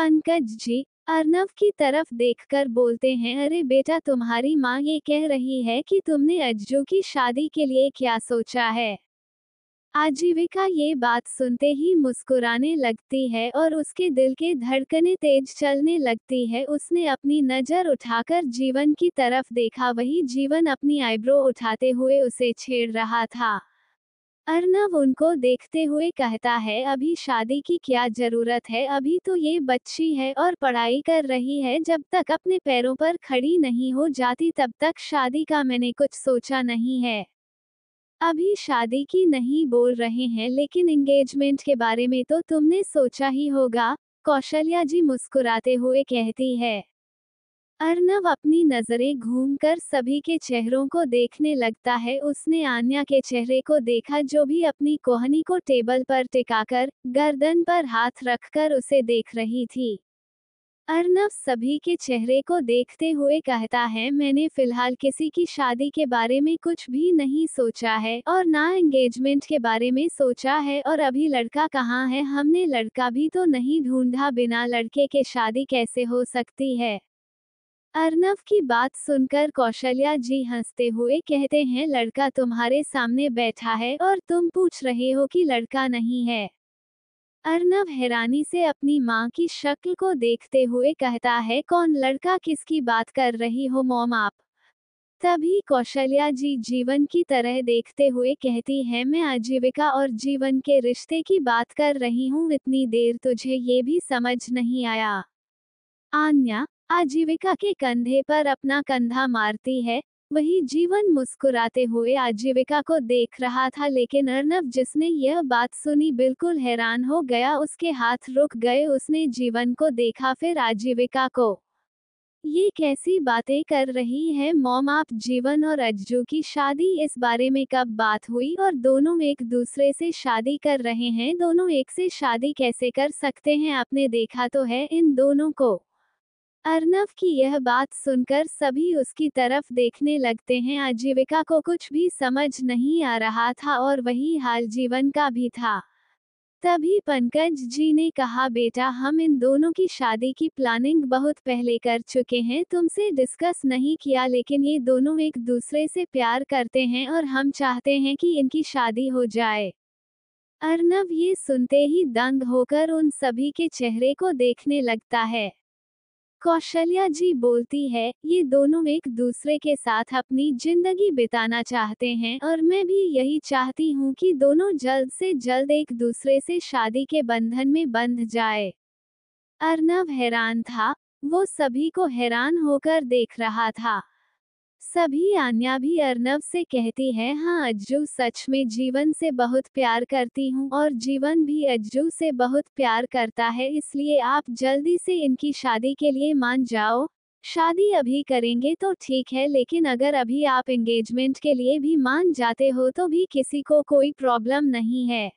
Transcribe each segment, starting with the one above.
पंकज जी अर्नव की तरफ देखकर बोलते हैं अरे बेटा तुम्हारी माँ ये कह रही है कि तुमने अज्जू की शादी के लिए क्या सोचा है आजीविका ये बात सुनते ही मुस्कुराने लगती है और उसके दिल के धड़कने तेज चलने लगती है उसने अपनी नजर उठाकर जीवन की तरफ देखा वही जीवन अपनी आईब्रो उठाते हुए उसे छेड़ रहा था अर्नव उनको देखते हुए कहता है अभी शादी की क्या जरूरत है अभी तो ये बच्ची है और पढ़ाई कर रही है जब तक अपने पैरों पर खड़ी नहीं हो जाती तब तक शादी का मैंने कुछ सोचा नहीं है अभी शादी की नहीं बोल रहे हैं लेकिन इंगेजमेंट के बारे में तो तुमने सोचा ही होगा कौशल्या जी मुस्कुराते हुए कहती है अर्नव अपनी नजरें घूमकर सभी के चेहरों को देखने लगता है उसने आन्या के चेहरे को देखा जो भी अपनी कोहनी को टेबल पर टिकाकर गर्दन पर हाथ रखकर उसे देख रही थी अर्नव सभी के चेहरे को देखते हुए कहता है मैंने फिलहाल किसी की शादी के बारे में कुछ भी नहीं सोचा है और ना एंगेजमेंट के बारे में सोचा है और अभी लड़का कहाँ है हमने लड़का भी तो नहीं ढूंढा बिना लड़के के शादी कैसे हो सकती है अर्नव की बात सुनकर कौशल्या जी हंसते हुए कहते हैं लड़का तुम्हारे सामने बैठा है और तुम पूछ रहे हो कि लड़का नहीं है अर्नव हैरानी से अपनी माँ की शक्ल को देखते हुए कहता है कौन लड़का किसकी बात कर रही हो मोम आप तभी कौशल्या जी जीवन की तरह देखते हुए कहती है मैं आजीविका और जीवन के रिश्ते की बात कर रही हूँ इतनी देर तुझे ये भी समझ नहीं आया आन्या आजीविका के कंधे पर अपना कंधा मारती है वही जीवन मुस्कुराते हुए आजीविका को देख रहा था लेकिन अर्नब जिसने यह बात सुनी बिल्कुल हैरान हो गया उसके हाथ रुक गए उसने जीवन को देखा फिर आजीविका को ये कैसी बातें कर रही है मॉम आप जीवन और अज्जू की शादी इस बारे में कब बात हुई और दोनों एक दूसरे से शादी कर रहे हैं दोनों एक से शादी कैसे कर सकते हैं आपने देखा तो है इन दोनों को अर्नव की यह बात सुनकर सभी उसकी तरफ देखने लगते हैं आजीविका को कुछ भी समझ नहीं आ रहा था और वही हाल जीवन का भी था तभी पंकज जी ने कहा बेटा हम इन दोनों की शादी की प्लानिंग बहुत पहले कर चुके हैं तुमसे डिस्कस नहीं किया लेकिन ये दोनों एक दूसरे से प्यार करते हैं और हम चाहते हैं कि इनकी शादी हो जाए अर्नव ये सुनते ही दंग होकर उन सभी के चेहरे को देखने लगता है कौशल्या जी बोलती है ये दोनों एक दूसरे के साथ अपनी जिंदगी बिताना चाहते हैं और मैं भी यही चाहती हूँ कि दोनों जल्द से जल्द एक दूसरे से शादी के बंधन में बंध जाए अर्नव हैरान था वो सभी को हैरान होकर देख रहा था सभी आन्या भी अर्नब से कहती है हाँ अज्जू सच में जीवन से बहुत प्यार करती हूँ और जीवन भी अज्जू से बहुत प्यार करता है इसलिए आप जल्दी से इनकी शादी के लिए मान जाओ शादी अभी करेंगे तो ठीक है लेकिन अगर अभी आप एंगेजमेंट के लिए भी मान जाते हो तो भी किसी को कोई प्रॉब्लम नहीं है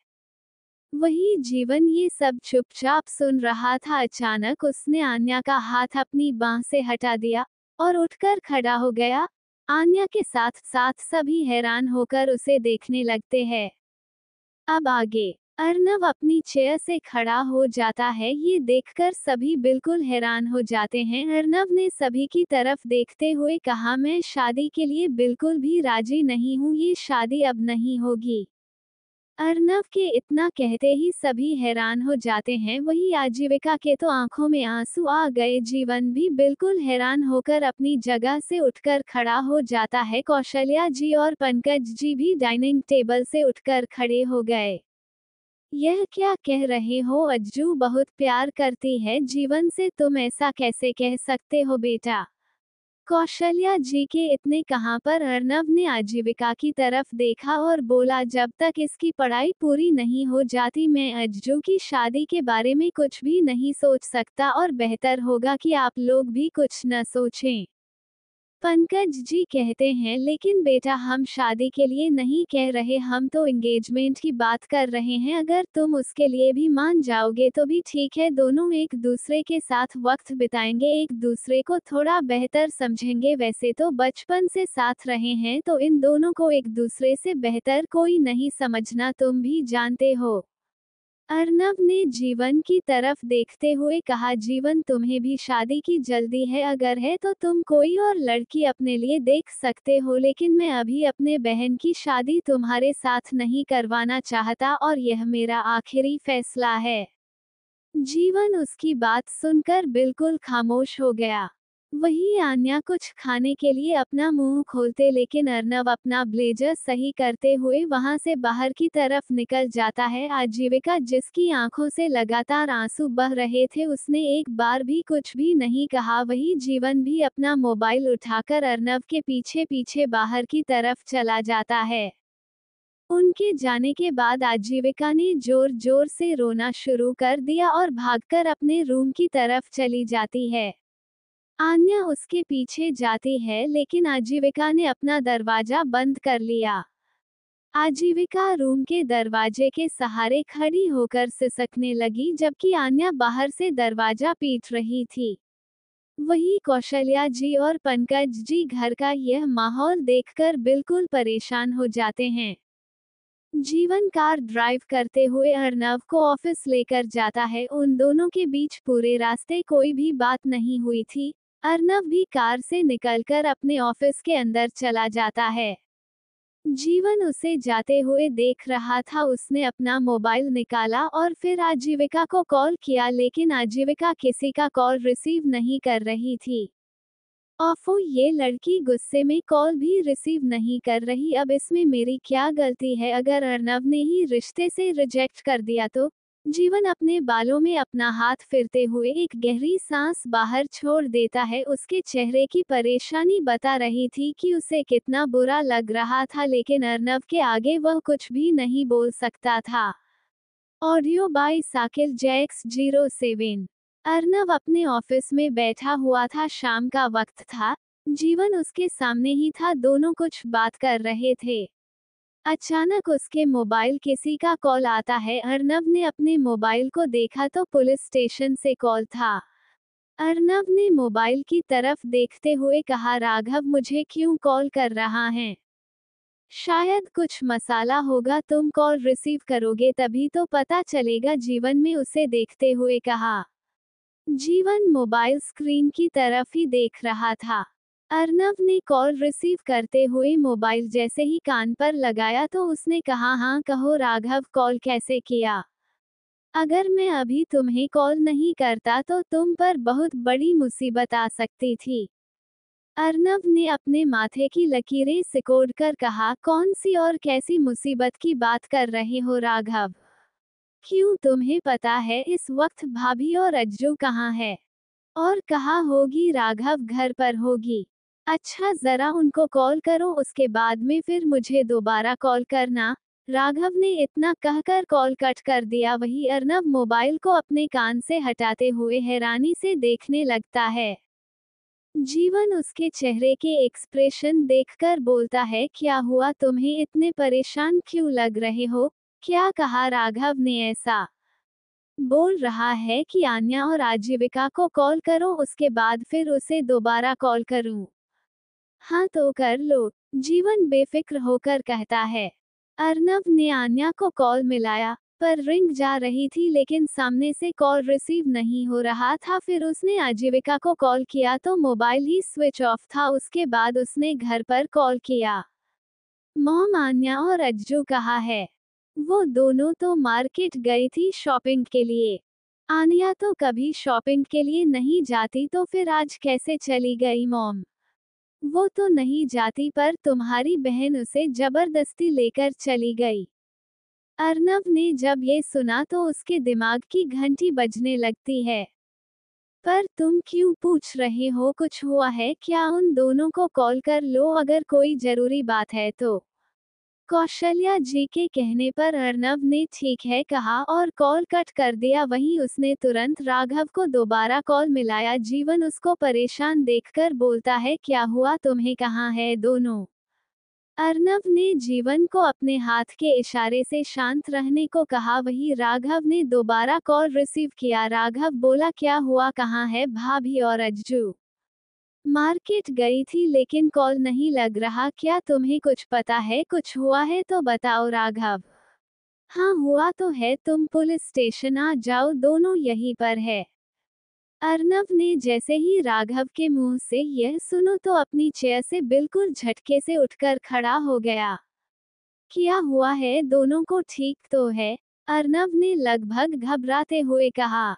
वही जीवन ये सब चुपचाप सुन रहा था अचानक उसने आन्या का हाथ अपनी बाह से हटा दिया और उठकर खड़ा हो गया आन्या के साथ साथ सभी हैरान होकर उसे देखने लगते हैं अब आगे अर्नव अपनी चेयर से खड़ा हो जाता है ये देखकर सभी बिल्कुल हैरान हो जाते हैं अर्नव ने सभी की तरफ देखते हुए कहा मैं शादी के लिए बिल्कुल भी राजी नहीं हूँ ये शादी अब नहीं होगी अर्नव के इतना कहते ही सभी हैरान हो जाते हैं वही आजीविका के तो आंखों में आंसू आ गए जीवन भी बिल्कुल हैरान होकर अपनी जगह से उठकर खड़ा हो जाता है कौशल्या जी और पंकज जी भी डाइनिंग टेबल से उठकर खड़े हो गए यह क्या कह रहे हो अज्जू बहुत प्यार करती है जीवन से तुम ऐसा कैसे कह सकते हो बेटा कौशल्या जी के इतने कहाँ पर अर्नव ने आजीविका की तरफ देखा और बोला जब तक इसकी पढ़ाई पूरी नहीं हो जाती मैं अज्जू की शादी के बारे में कुछ भी नहीं सोच सकता और बेहतर होगा कि आप लोग भी कुछ न सोचें पंकज जी कहते हैं लेकिन बेटा हम शादी के लिए नहीं कह रहे हम तो एंगेजमेंट की बात कर रहे हैं अगर तुम उसके लिए भी मान जाओगे तो भी ठीक है दोनों एक दूसरे के साथ वक्त बिताएंगे एक दूसरे को थोड़ा बेहतर समझेंगे वैसे तो बचपन से साथ रहे हैं तो इन दोनों को एक दूसरे से बेहतर कोई नहीं समझना तुम भी जानते हो अर्नब ने जीवन की तरफ देखते हुए कहा जीवन तुम्हें भी शादी की जल्दी है अगर है तो तुम कोई और लड़की अपने लिए देख सकते हो लेकिन मैं अभी अपने बहन की शादी तुम्हारे साथ नहीं करवाना चाहता और यह मेरा आखिरी फैसला है जीवन उसकी बात सुनकर बिल्कुल खामोश हो गया वही आन्या कुछ खाने के लिए अपना मुंह खोलते लेकिन अर्नव अपना ब्लेजर सही करते हुए वहां से बाहर की तरफ निकल जाता है आजीविका जिसकी आंखों से लगातार आंसू बह रहे थे उसने एक बार भी कुछ भी नहीं कहा वही जीवन भी अपना मोबाइल उठाकर अर्नव के पीछे पीछे बाहर की तरफ चला जाता है उनके जाने के बाद आजीविका ने जोर जोर से रोना शुरू कर दिया और भागकर अपने रूम की तरफ चली जाती है आन्या उसके पीछे जाती है लेकिन आजीविका ने अपना दरवाजा बंद कर लिया आजीविका रूम के दरवाजे के सहारे खड़ी होकर सिसकने लगी जबकि आन्या बाहर से दरवाजा पीट रही थी वही कौशल्या जी और पंकज जी घर का यह माहौल देखकर बिल्कुल परेशान हो जाते हैं जीवन कार ड्राइव करते हुए अर्नव को ऑफिस लेकर जाता है उन दोनों के बीच पूरे रास्ते कोई भी बात नहीं हुई थी अर्नव भी कार से निकलकर अपने ऑफिस के अंदर चला जाता है जीवन उसे जाते हुए देख रहा था उसने अपना मोबाइल निकाला और फिर आजीविका को कॉल किया लेकिन आजीविका किसी का कॉल रिसीव नहीं कर रही थी ऑफो ये लड़की गुस्से में कॉल भी रिसीव नहीं कर रही अब इसमें मेरी क्या गलती है अगर अर्नव ने ही रिश्ते से रिजेक्ट कर दिया तो जीवन अपने बालों में अपना हाथ फिरते हुए एक गहरी सांस बाहर छोड़ देता है उसके चेहरे की परेशानी बता रही थी कि उसे कितना बुरा लग रहा था लेकिन अर्नव के आगे वह कुछ भी नहीं बोल सकता था ऑडियो बाय साकिल जैक्स जीरो सेवन अर्नव अपने ऑफिस में बैठा हुआ था शाम का वक्त था जीवन उसके सामने ही था दोनों कुछ बात कर रहे थे अचानक उसके मोबाइल किसी का कॉल आता है अर्नव ने अपने मोबाइल को देखा तो पुलिस स्टेशन से कॉल था अर्नव ने मोबाइल की तरफ देखते हुए कहा राघव मुझे क्यों कॉल कर रहा है शायद कुछ मसाला होगा तुम कॉल रिसीव करोगे तभी तो पता चलेगा जीवन में उसे देखते हुए कहा जीवन मोबाइल स्क्रीन की तरफ ही देख रहा था अर्नव ने कॉल रिसीव करते हुए मोबाइल जैसे ही कान पर लगाया तो उसने कहा हाँ कहो राघव कॉल कैसे किया अगर मैं अभी तुम्हें कॉल नहीं करता तो तुम पर बहुत बड़ी मुसीबत आ सकती थी अर्नव ने अपने माथे की लकीरें सिकोड़ कर कहा कौन सी और कैसी मुसीबत की बात कर रहे हो राघव क्यों तुम्हें पता है इस वक्त भाभी और अज्जू कहाँ है और कहा होगी राघव घर पर होगी अच्छा जरा उनको कॉल करो उसके बाद में फिर मुझे दोबारा कॉल करना राघव ने इतना कहकर कॉल कट कर दिया वही अर्नब मोबाइल को अपने कान से हटाते हुए हैरानी से देखने लगता है जीवन उसके चेहरे के एक्सप्रेशन देखकर बोलता है क्या हुआ तुम्हें इतने परेशान क्यों लग रहे हो क्या कहा राघव ने ऐसा बोल रहा है कि आन्या और आजीविका को कॉल करो उसके बाद फिर उसे दोबारा कॉल करूं हाँ तो कर लो जीवन बेफिक्र होकर कहता है अर्नब ने आन्या को कॉल मिलाया पर रिंग जा रही थी लेकिन सामने से कॉल रिसीव नहीं हो रहा था फिर उसने आजीविका को कॉल किया तो मोबाइल ही स्विच ऑफ था उसके बाद उसने घर पर कॉल किया मोम आन्या और अज्जू कहा है वो दोनों तो मार्केट गई थी शॉपिंग के लिए आनिया तो कभी शॉपिंग के लिए नहीं जाती तो फिर आज कैसे चली गई मोम वो तो नहीं जाती पर तुम्हारी बहन उसे जबरदस्ती लेकर चली गई अर्नब ने जब ये सुना तो उसके दिमाग की घंटी बजने लगती है पर तुम क्यों पूछ रहे हो कुछ हुआ है क्या उन दोनों को कॉल कर लो अगर कोई जरूरी बात है तो कौशल्या जी के कहने पर अर्नब ने ठीक है कहा और कॉल कट कर दिया वहीं उसने तुरंत राघव को दोबारा कॉल मिलाया जीवन उसको परेशान देखकर बोलता है क्या हुआ तुम्हें कहाँ है दोनों अर्नब ने जीवन को अपने हाथ के इशारे से शांत रहने को कहा वहीं राघव ने दोबारा कॉल रिसीव किया राघव बोला क्या हुआ कहाँ है भाभी और अज्जू मार्केट गई थी लेकिन कॉल नहीं लग रहा क्या तुम्हें कुछ पता है कुछ हुआ है तो बताओ राघव हाँ हुआ तो है तुम पुलिस स्टेशन आ जाओ दोनों यहीं पर है अर्नव ने जैसे ही राघव के मुंह से यह सुनो तो अपनी चेयर से बिल्कुल झटके से उठकर खड़ा हो गया क्या हुआ है दोनों को ठीक तो है अर्नव ने लगभग घबराते हुए कहा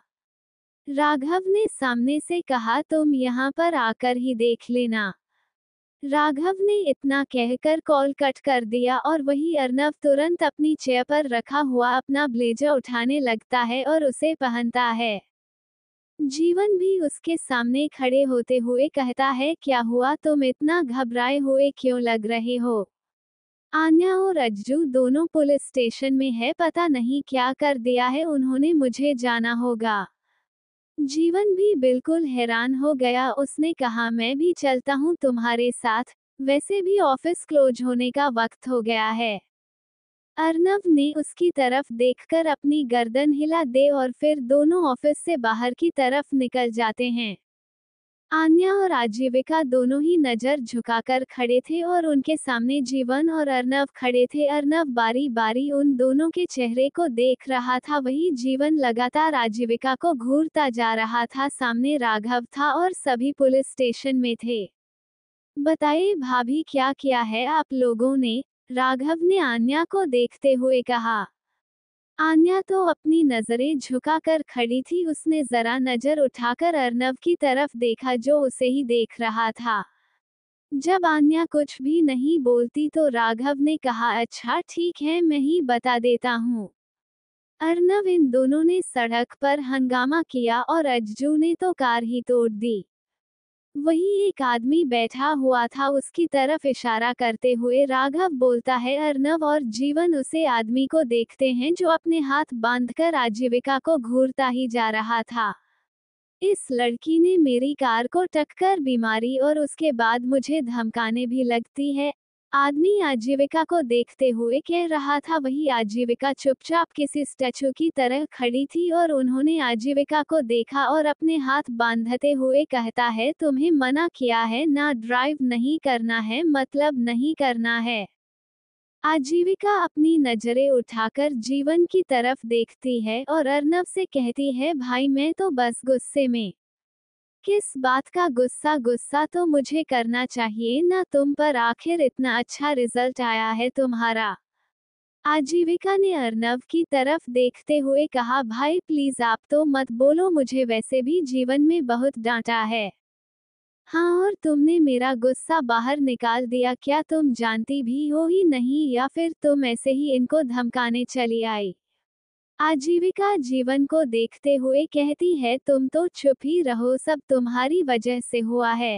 राघव ने सामने से कहा तुम यहाँ पर आकर ही देख लेना राघव ने इतना कहकर कॉल कट कर दिया और वही अर्नव तुरंत अपनी चेयर पर रखा हुआ अपना ब्लेजर उठाने लगता है और उसे पहनता है जीवन भी उसके सामने खड़े होते हुए कहता है क्या हुआ तुम इतना घबराए हुए क्यों लग रहे हो आन्या और अज्जू दोनों पुलिस स्टेशन में है पता नहीं क्या कर दिया है उन्होंने मुझे जाना होगा जीवन भी बिल्कुल हैरान हो गया उसने कहा मैं भी चलता हूँ तुम्हारे साथ वैसे भी ऑफिस क्लोज होने का वक्त हो गया है अर्नब ने उसकी तरफ देखकर अपनी गर्दन हिला दे और फिर दोनों ऑफिस से बाहर की तरफ निकल जाते हैं आन्या और आजीविका दोनों ही नजर झुकाकर खड़े थे और उनके सामने जीवन और अर्नव खड़े थे अर्नव बारी बारी उन दोनों के चेहरे को देख रहा था वही जीवन लगातार आजीविका को घूरता जा रहा था सामने राघव था और सभी पुलिस स्टेशन में थे बताए भाभी क्या किया है आप लोगों ने राघव ने आन्या को देखते हुए कहा आन्या तो अपनी नजरें झुकाकर खड़ी थी उसने जरा नजर उठाकर अर्नव की तरफ देखा जो उसे ही देख रहा था जब आन्या कुछ भी नहीं बोलती तो राघव ने कहा अच्छा ठीक है मैं ही बता देता हूँ अर्नव इन दोनों ने सड़क पर हंगामा किया और अज्जू ने तो कार ही तोड़ दी वही एक आदमी बैठा हुआ था उसकी तरफ इशारा करते हुए राघव बोलता है अर्नव और जीवन उसे आदमी को देखते हैं जो अपने हाथ बांधकर आजीविका को घूरता ही जा रहा था इस लड़की ने मेरी कार को टक्कर बीमारी और उसके बाद मुझे धमकाने भी लगती है आदमी आजीविका को देखते हुए कह रहा था वही आजीविका चुपचाप किसी स्टैचू की तरह खड़ी थी और उन्होंने आजीविका को देखा और अपने हाथ बांधते हुए कहता है तुम्हें मना किया है ना ड्राइव नहीं करना है मतलब नहीं करना है आजीविका अपनी नजरें उठाकर जीवन की तरफ देखती है और अर्नब से कहती है भाई मैं तो बस गुस्से में किस बात का गुस्सा गुस्सा तो मुझे करना चाहिए ना तुम पर आखिर इतना अच्छा रिजल्ट आया है तुम्हारा आजीविका ने अर्नव की तरफ देखते हुए कहा भाई प्लीज आप तो मत बोलो मुझे वैसे भी जीवन में बहुत डांटा है हाँ और तुमने मेरा गुस्सा बाहर निकाल दिया क्या तुम जानती भी हो ही नहीं या फिर तुम ऐसे ही इनको धमकाने चली आई आजीविका जीवन को देखते हुए कहती है तुम तो चुप ही रहो सब तुम्हारी वजह से हुआ है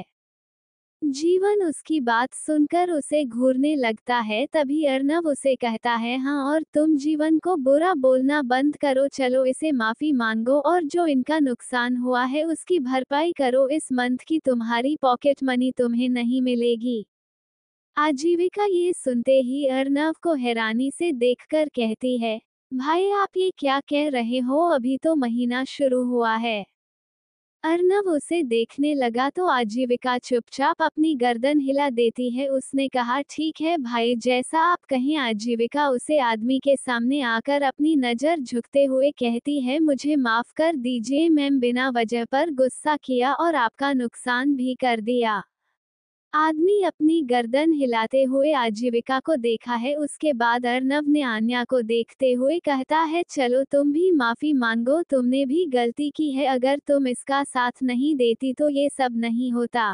जीवन उसकी बात सुनकर उसे घूरने लगता है तभी अर्नव उसे कहता है हाँ और तुम जीवन को बुरा बोलना बंद करो चलो इसे माफी मांगो और जो इनका नुकसान हुआ है उसकी भरपाई करो इस मंथ की तुम्हारी पॉकेट मनी तुम्हें नहीं मिलेगी आजीविका ये सुनते ही अर्नव को हैरानी से देखकर कहती है भाई आप ये क्या कह रहे हो अभी तो महीना शुरू हुआ है अर्नब उसे देखने लगा तो आजीविका चुपचाप अपनी गर्दन हिला देती है उसने कहा ठीक है भाई जैसा आप कहें आजीविका उसे आदमी के सामने आकर अपनी नजर झुकते हुए कहती है मुझे माफ कर दीजिए मैम बिना वजह पर गुस्सा किया और आपका नुकसान भी कर दिया आदमी अपनी गर्दन हिलाते हुए आजीविका को देखा है उसके बाद अर्नव ने आन्या को देखते हुए कहता है चलो तुम भी माफी मांगो तुमने भी गलती की है अगर तुम इसका साथ नहीं देती तो ये सब नहीं होता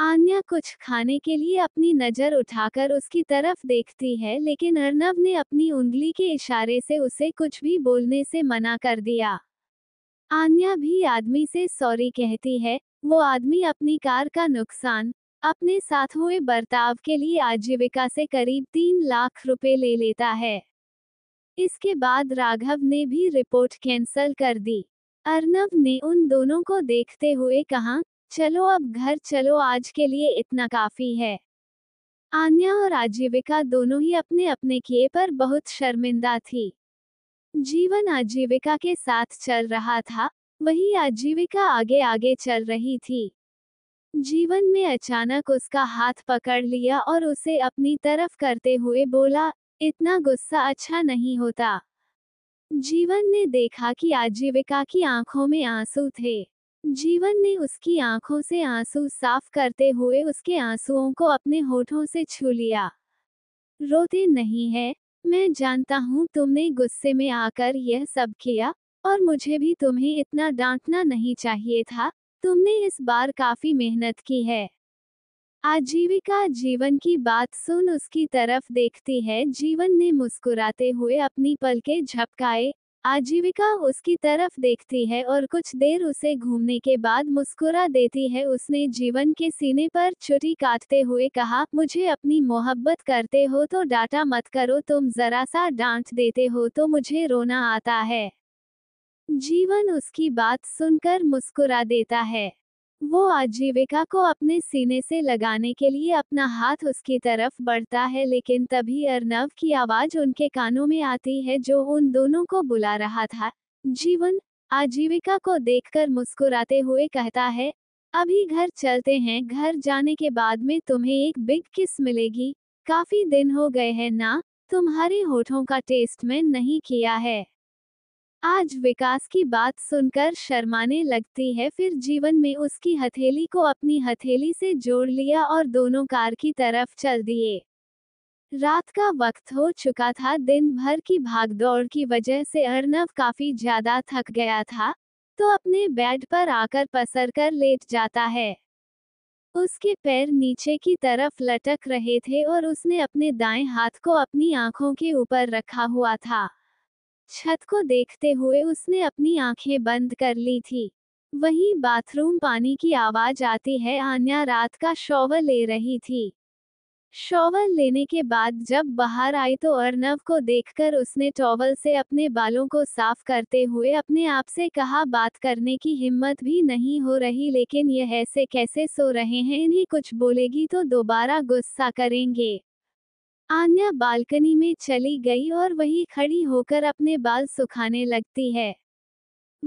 आन्या कुछ खाने के लिए अपनी नजर उठाकर उसकी तरफ देखती है लेकिन अर्नव ने अपनी उंगली के इशारे से उसे कुछ भी बोलने से मना कर दिया आन्या भी आदमी से सॉरी कहती है वो आदमी अपनी कार का नुकसान अपने साथ हुए बर्ताव के लिए आजीविका से करीब तीन लाख रुपए ले लेता है इसके बाद राघव ने भी रिपोर्ट कैंसिल कर दी अर्नव ने उन दोनों को देखते हुए कहा चलो अब घर चलो आज के लिए इतना काफी है आन्या और आजीविका दोनों ही अपने अपने किए पर बहुत शर्मिंदा थी जीवन आजीविका के साथ चल रहा था वही आजीविका आगे आगे चल रही थी जीवन में अचानक उसका हाथ पकड़ लिया और उसे अपनी तरफ करते हुए बोला इतना गुस्सा अच्छा नहीं होता जीवन ने देखा कि आजीविका की आंखों में आंसू थे जीवन ने उसकी आंखों से आंसू साफ करते हुए उसके आंसुओं को अपने होठों से छू लिया रोते नहीं है मैं जानता हूँ तुमने गुस्से में आकर यह सब किया और मुझे भी तुम्हें इतना डांटना नहीं चाहिए था तुमने इस बार काफी मेहनत की है आजीविका जीवन की बात सुन उसकी तरफ देखती है जीवन ने मुस्कुराते हुए अपनी पलके झपकाए आजीविका उसकी तरफ देखती है और कुछ देर उसे घूमने के बाद मुस्कुरा देती है उसने जीवन के सीने पर छुट्टी काटते हुए कहा मुझे अपनी मोहब्बत करते हो तो डांटा मत करो तुम जरा सा डांट देते हो तो मुझे रोना आता है जीवन उसकी बात सुनकर मुस्कुरा देता है वो आजीविका को अपने सीने से लगाने के लिए अपना हाथ उसकी तरफ बढ़ता है लेकिन तभी अर्नव की आवाज उनके कानों में आती है जो उन दोनों को बुला रहा था जीवन आजीविका को देखकर मुस्कुराते हुए कहता है अभी घर चलते हैं घर जाने के बाद में तुम्हें एक बिग किस मिलेगी काफी दिन हो गए हैं ना तुम्हारे होठों का टेस्ट मैं नहीं किया है आज विकास की बात सुनकर शर्माने लगती है फिर जीवन में उसकी हथेली को अपनी हथेली से जोड़ लिया और दोनों कार की तरफ चल दिए रात का वक्त हो चुका था दिन भर की भागदौड़ की वजह से अर्नव काफी ज्यादा थक गया था तो अपने बेड पर आकर पसर कर लेट जाता है उसके पैर नीचे की तरफ लटक रहे थे और उसने अपने दाएं हाथ को अपनी आंखों के ऊपर रखा हुआ था छत को देखते हुए उसने अपनी आंखें बंद कर ली थी वहीं बाथरूम पानी की आवाज आती है आन्या रात का शॉवर ले रही थी शॉवर लेने के बाद जब बाहर आई तो अर्नव को देखकर उसने टॉवल से अपने बालों को साफ करते हुए अपने आप से कहा बात करने की हिम्मत भी नहीं हो रही लेकिन यह ऐसे कैसे सो रहे हैं इन्हें कुछ बोलेगी तो दोबारा गुस्सा करेंगे आन्या बालकनी में चली गई और वही खड़ी होकर अपने बाल सुखाने लगती है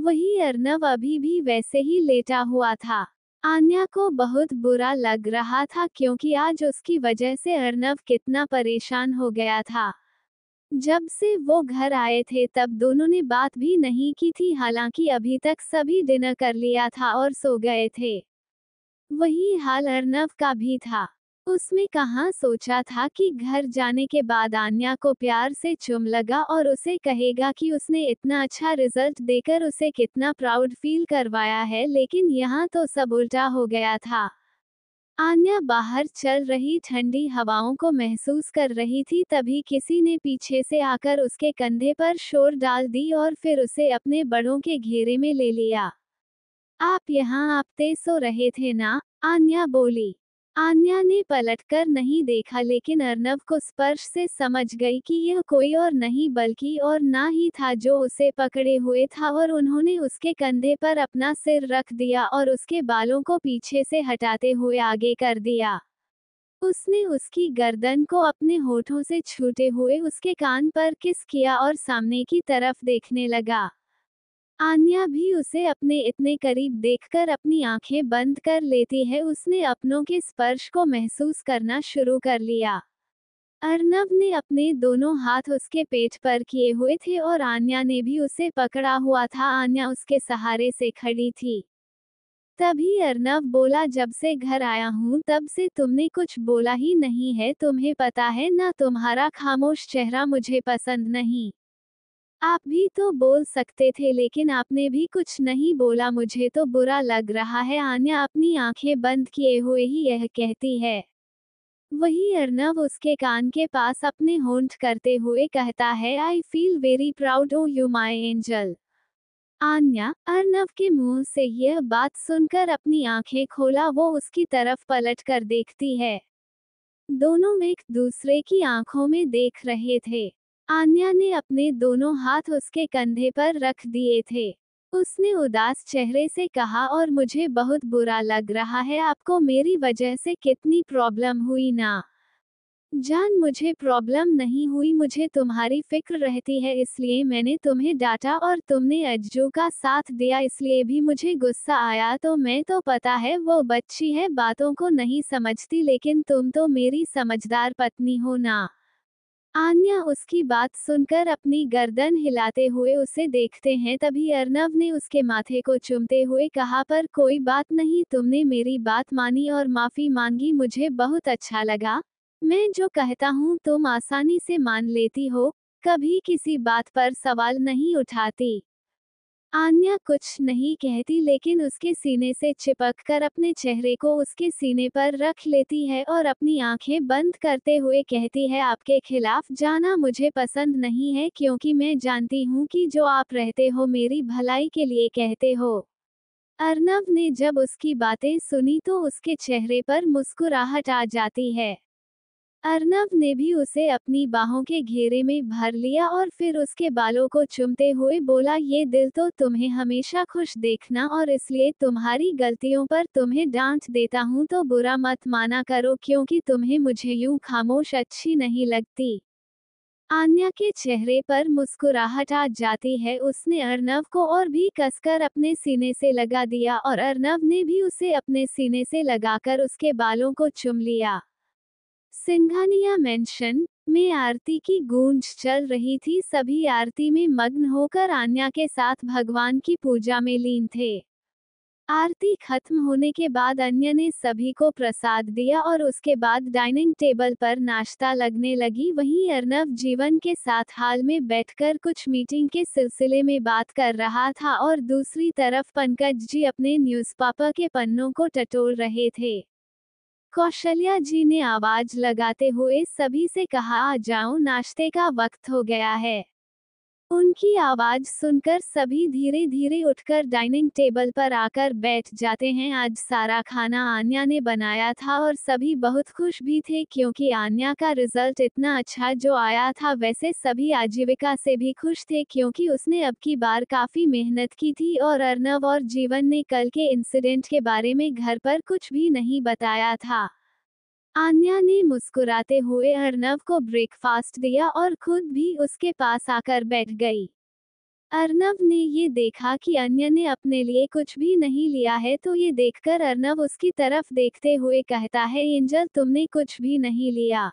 वही अर्नव अभी भी वैसे ही लेटा हुआ था आन्या को बहुत बुरा लग रहा था क्योंकि आज उसकी वजह से अर्नव कितना परेशान हो गया था जब से वो घर आए थे तब दोनों ने बात भी नहीं की थी हालांकि अभी तक सभी डिनर कर लिया था और सो गए थे वही हाल अर्नव का भी था उसने कहा सोचा था कि घर जाने के बाद आन्या को प्यार से चुम लगा और उसे कहेगा कि उसने इतना अच्छा रिजल्ट देकर उसे कितना प्राउड फील करवाया है लेकिन यहाँ तो सब उल्टा हो गया था आन्या बाहर चल रही ठंडी हवाओं को महसूस कर रही थी तभी किसी ने पीछे से आकर उसके कंधे पर शोर डाल दी और फिर उसे अपने बड़ों के घेरे में ले लिया आप यहाँ तेज सो रहे थे ना आन्या बोली आन्या ने पलटकर नहीं देखा लेकिन अर्नव को स्पर्श से समझ गई कि यह कोई और नहीं बल्कि और ना ही था जो उसे पकड़े हुए था और उन्होंने उसके कंधे पर अपना सिर रख दिया और उसके बालों को पीछे से हटाते हुए आगे कर दिया उसने उसकी गर्दन को अपने होठों से छूटे हुए उसके कान पर किस किया और सामने की तरफ देखने लगा आन्या भी उसे अपने इतने करीब देखकर अपनी आंखें बंद कर लेती है उसने अपनों के स्पर्श को महसूस करना शुरू कर लिया अर्नब ने अपने दोनों हाथ उसके पेट पर किए हुए थे और आन्या ने भी उसे पकड़ा हुआ था आन्या उसके सहारे से खड़ी थी तभी अर्नब बोला जब से घर आया हूँ तब से तुमने कुछ बोला ही नहीं है तुम्हें पता है ना तुम्हारा खामोश चेहरा मुझे पसंद नहीं आप भी तो बोल सकते थे लेकिन आपने भी कुछ नहीं बोला मुझे तो बुरा लग रहा है आन्या अपनी आंखें बंद किए हुए ही यह कहती है वही अर्नव उसके कान के पास अपने होंठ करते हुए कहता है I feel very proud O you my angel Anya Arnav के मुंह से यह बात सुनकर अपनी आंखें खोला वो उसकी तरफ पलट कर देखती है दोनों एक दूसरे की आंखों में देख रहे थे आन्या ने अपने दोनों हाथ उसके कंधे पर रख दिए थे उसने उदास चेहरे से कहा और मुझे बहुत बुरा लग रहा है आपको मेरी वजह से कितनी प्रॉब्लम हुई ना जान मुझे प्रॉब्लम नहीं हुई मुझे तुम्हारी फिक्र रहती है इसलिए मैंने तुम्हें डांटा और तुमने अज्जू का साथ दिया इसलिए भी मुझे गुस्सा आया तो मैं तो पता है वो बच्ची है बातों को नहीं समझती लेकिन तुम तो मेरी समझदार पत्नी हो ना आन्या उसकी बात सुनकर अपनी गर्दन हिलाते हुए उसे देखते हैं तभी अर्नव ने उसके माथे को चुमते हुए कहा पर कोई बात नहीं तुमने मेरी बात मानी और माफी मांगी मुझे बहुत अच्छा लगा मैं जो कहता हूँ तुम आसानी से मान लेती हो कभी किसी बात पर सवाल नहीं उठाती आन्या कुछ नहीं कहती लेकिन उसके सीने से चिपक कर अपने चेहरे को उसके सीने पर रख लेती है और अपनी आंखें बंद करते हुए कहती है आपके खिलाफ जाना मुझे पसंद नहीं है क्योंकि मैं जानती हूँ कि जो आप रहते हो मेरी भलाई के लिए कहते हो अर्नव ने जब उसकी बातें सुनी तो उसके चेहरे पर मुस्कुराहट आ जाती है अर्नव ने भी उसे अपनी बाहों के घेरे में भर लिया और फिर उसके बालों को चुमते हुए बोला ये दिल तो तुम्हें हमेशा खुश देखना और इसलिए तुम्हारी गलतियों पर तुम्हें डांट देता हूँ तो बुरा मत माना करो क्योंकि तुम्हें मुझे यूं खामोश अच्छी नहीं लगती आन्या के चेहरे पर मुस्कुराहट आ जाती है उसने अर्नव को और भी कसकर अपने सीने से लगा दिया और अर्नव ने भी उसे अपने सीने से लगाकर उसके बालों को चुम लिया सिंघानिया मेंशन में आरती की गूंज चल रही थी सभी आरती में मग्न होकर आन्या के साथ भगवान की पूजा में लीन थे आरती खत्म होने के बाद अन्य ने सभी को प्रसाद दिया और उसके बाद डाइनिंग टेबल पर नाश्ता लगने लगी वहीं अर्नव जीवन के साथ हाल में बैठकर कुछ मीटिंग के सिलसिले में बात कर रहा था और दूसरी तरफ पंकज जी अपने न्यूज़पेपर के पन्नों को टटोल रहे थे कौशल्या जी ने आवाज लगाते हुए सभी से कहा आ जाओ नाश्ते का वक्त हो गया है उनकी आवाज सुनकर सभी धीरे धीरे उठकर डाइनिंग टेबल पर आकर बैठ जाते हैं आज सारा खाना आन्या ने बनाया था और सभी बहुत खुश भी थे क्योंकि आन्या का रिजल्ट इतना अच्छा जो आया था वैसे सभी आजीविका से भी खुश थे क्योंकि उसने अब की बार काफी मेहनत की थी और अर्नव और जीवन ने कल के इंसिडेंट के बारे में घर पर कुछ भी नहीं बताया था आन्या ने मुस्कुराते हुए अर्नव को ब्रेकफास्ट दिया और खुद भी उसके पास आकर बैठ गई अर्नव ने ये देखा कि अन्य ने अपने लिए कुछ भी नहीं लिया है तो ये देखकर अर्नव उसकी तरफ देखते हुए कहता है एंजल तुमने कुछ भी नहीं लिया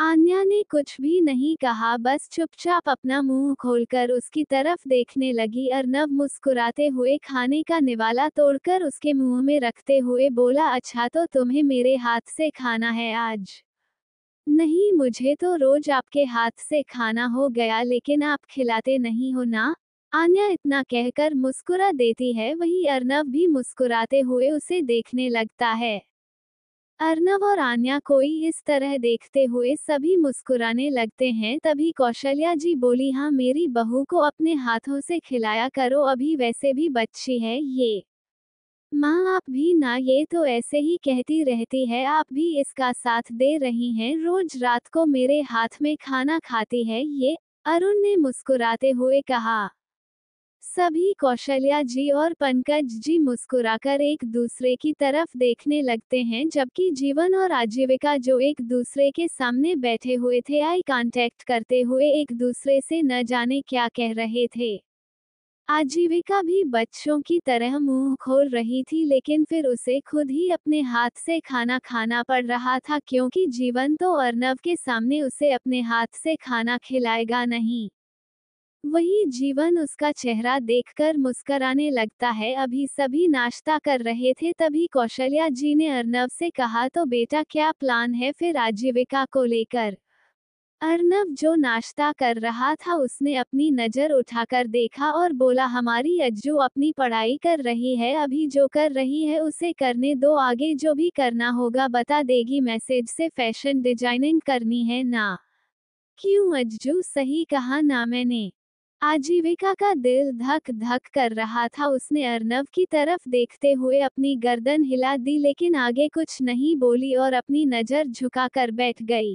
आन्या ने कुछ भी नहीं कहा बस चुपचाप अपना मुंह खोलकर उसकी तरफ देखने लगी अर्नब मुस्कुराते हुए खाने का निवाला तोड़कर उसके मुंह में रखते हुए बोला अच्छा तो तुम्हें मेरे हाथ से खाना है आज नहीं मुझे तो रोज आपके हाथ से खाना हो गया लेकिन आप खिलाते नहीं हो ना आन्या इतना कहकर मुस्कुरा देती है वही अर्नब भी मुस्कुराते हुए उसे देखने लगता है अर्नव और आन्या कोई इस तरह देखते हुए सभी मुस्कुराने लगते हैं तभी कौशल्या जी बोली हाँ मेरी बहू को अपने हाथों से खिलाया करो अभी वैसे भी बच्ची है ये माँ आप भी ना ये तो ऐसे ही कहती रहती है आप भी इसका साथ दे रही हैं रोज रात को मेरे हाथ में खाना खाती है ये अरुण ने मुस्कुराते हुए कहा सभी कौशल्या जी और पंकज जी मुस्कुराकर एक दूसरे की तरफ देखने लगते हैं जबकि जीवन और आजीविका जो एक दूसरे के सामने बैठे हुए थे आई कांटेक्ट करते हुए एक दूसरे से न जाने क्या कह रहे थे आजीविका भी बच्चों की तरह मुंह खोल रही थी लेकिन फिर उसे खुद ही अपने हाथ से खाना खाना पड़ रहा था क्योंकि जीवन तो अर्नव के सामने उसे अपने हाथ से खाना खिलाएगा नहीं वही जीवन उसका चेहरा देखकर मुस्कराने लगता है अभी सभी नाश्ता कर रहे थे तभी कौशल्या जी ने अर्नव से कहा तो बेटा क्या प्लान है फिर आजीविका को लेकर अर्नव जो नाश्ता कर रहा था उसने अपनी नजर उठाकर देखा और बोला हमारी अज्जू अपनी पढ़ाई कर रही है अभी जो कर रही है उसे करने दो आगे जो भी करना होगा बता देगी मैसेज से फैशन डिजाइनिंग करनी है ना क्यों अज्जू सही कहा ना मैंने आजीविका का दिल धक धक कर रहा था उसने अर्नव की तरफ देखते हुए अपनी गर्दन हिला दी लेकिन आगे कुछ नहीं बोली और अपनी नजर झुकाकर बैठ गई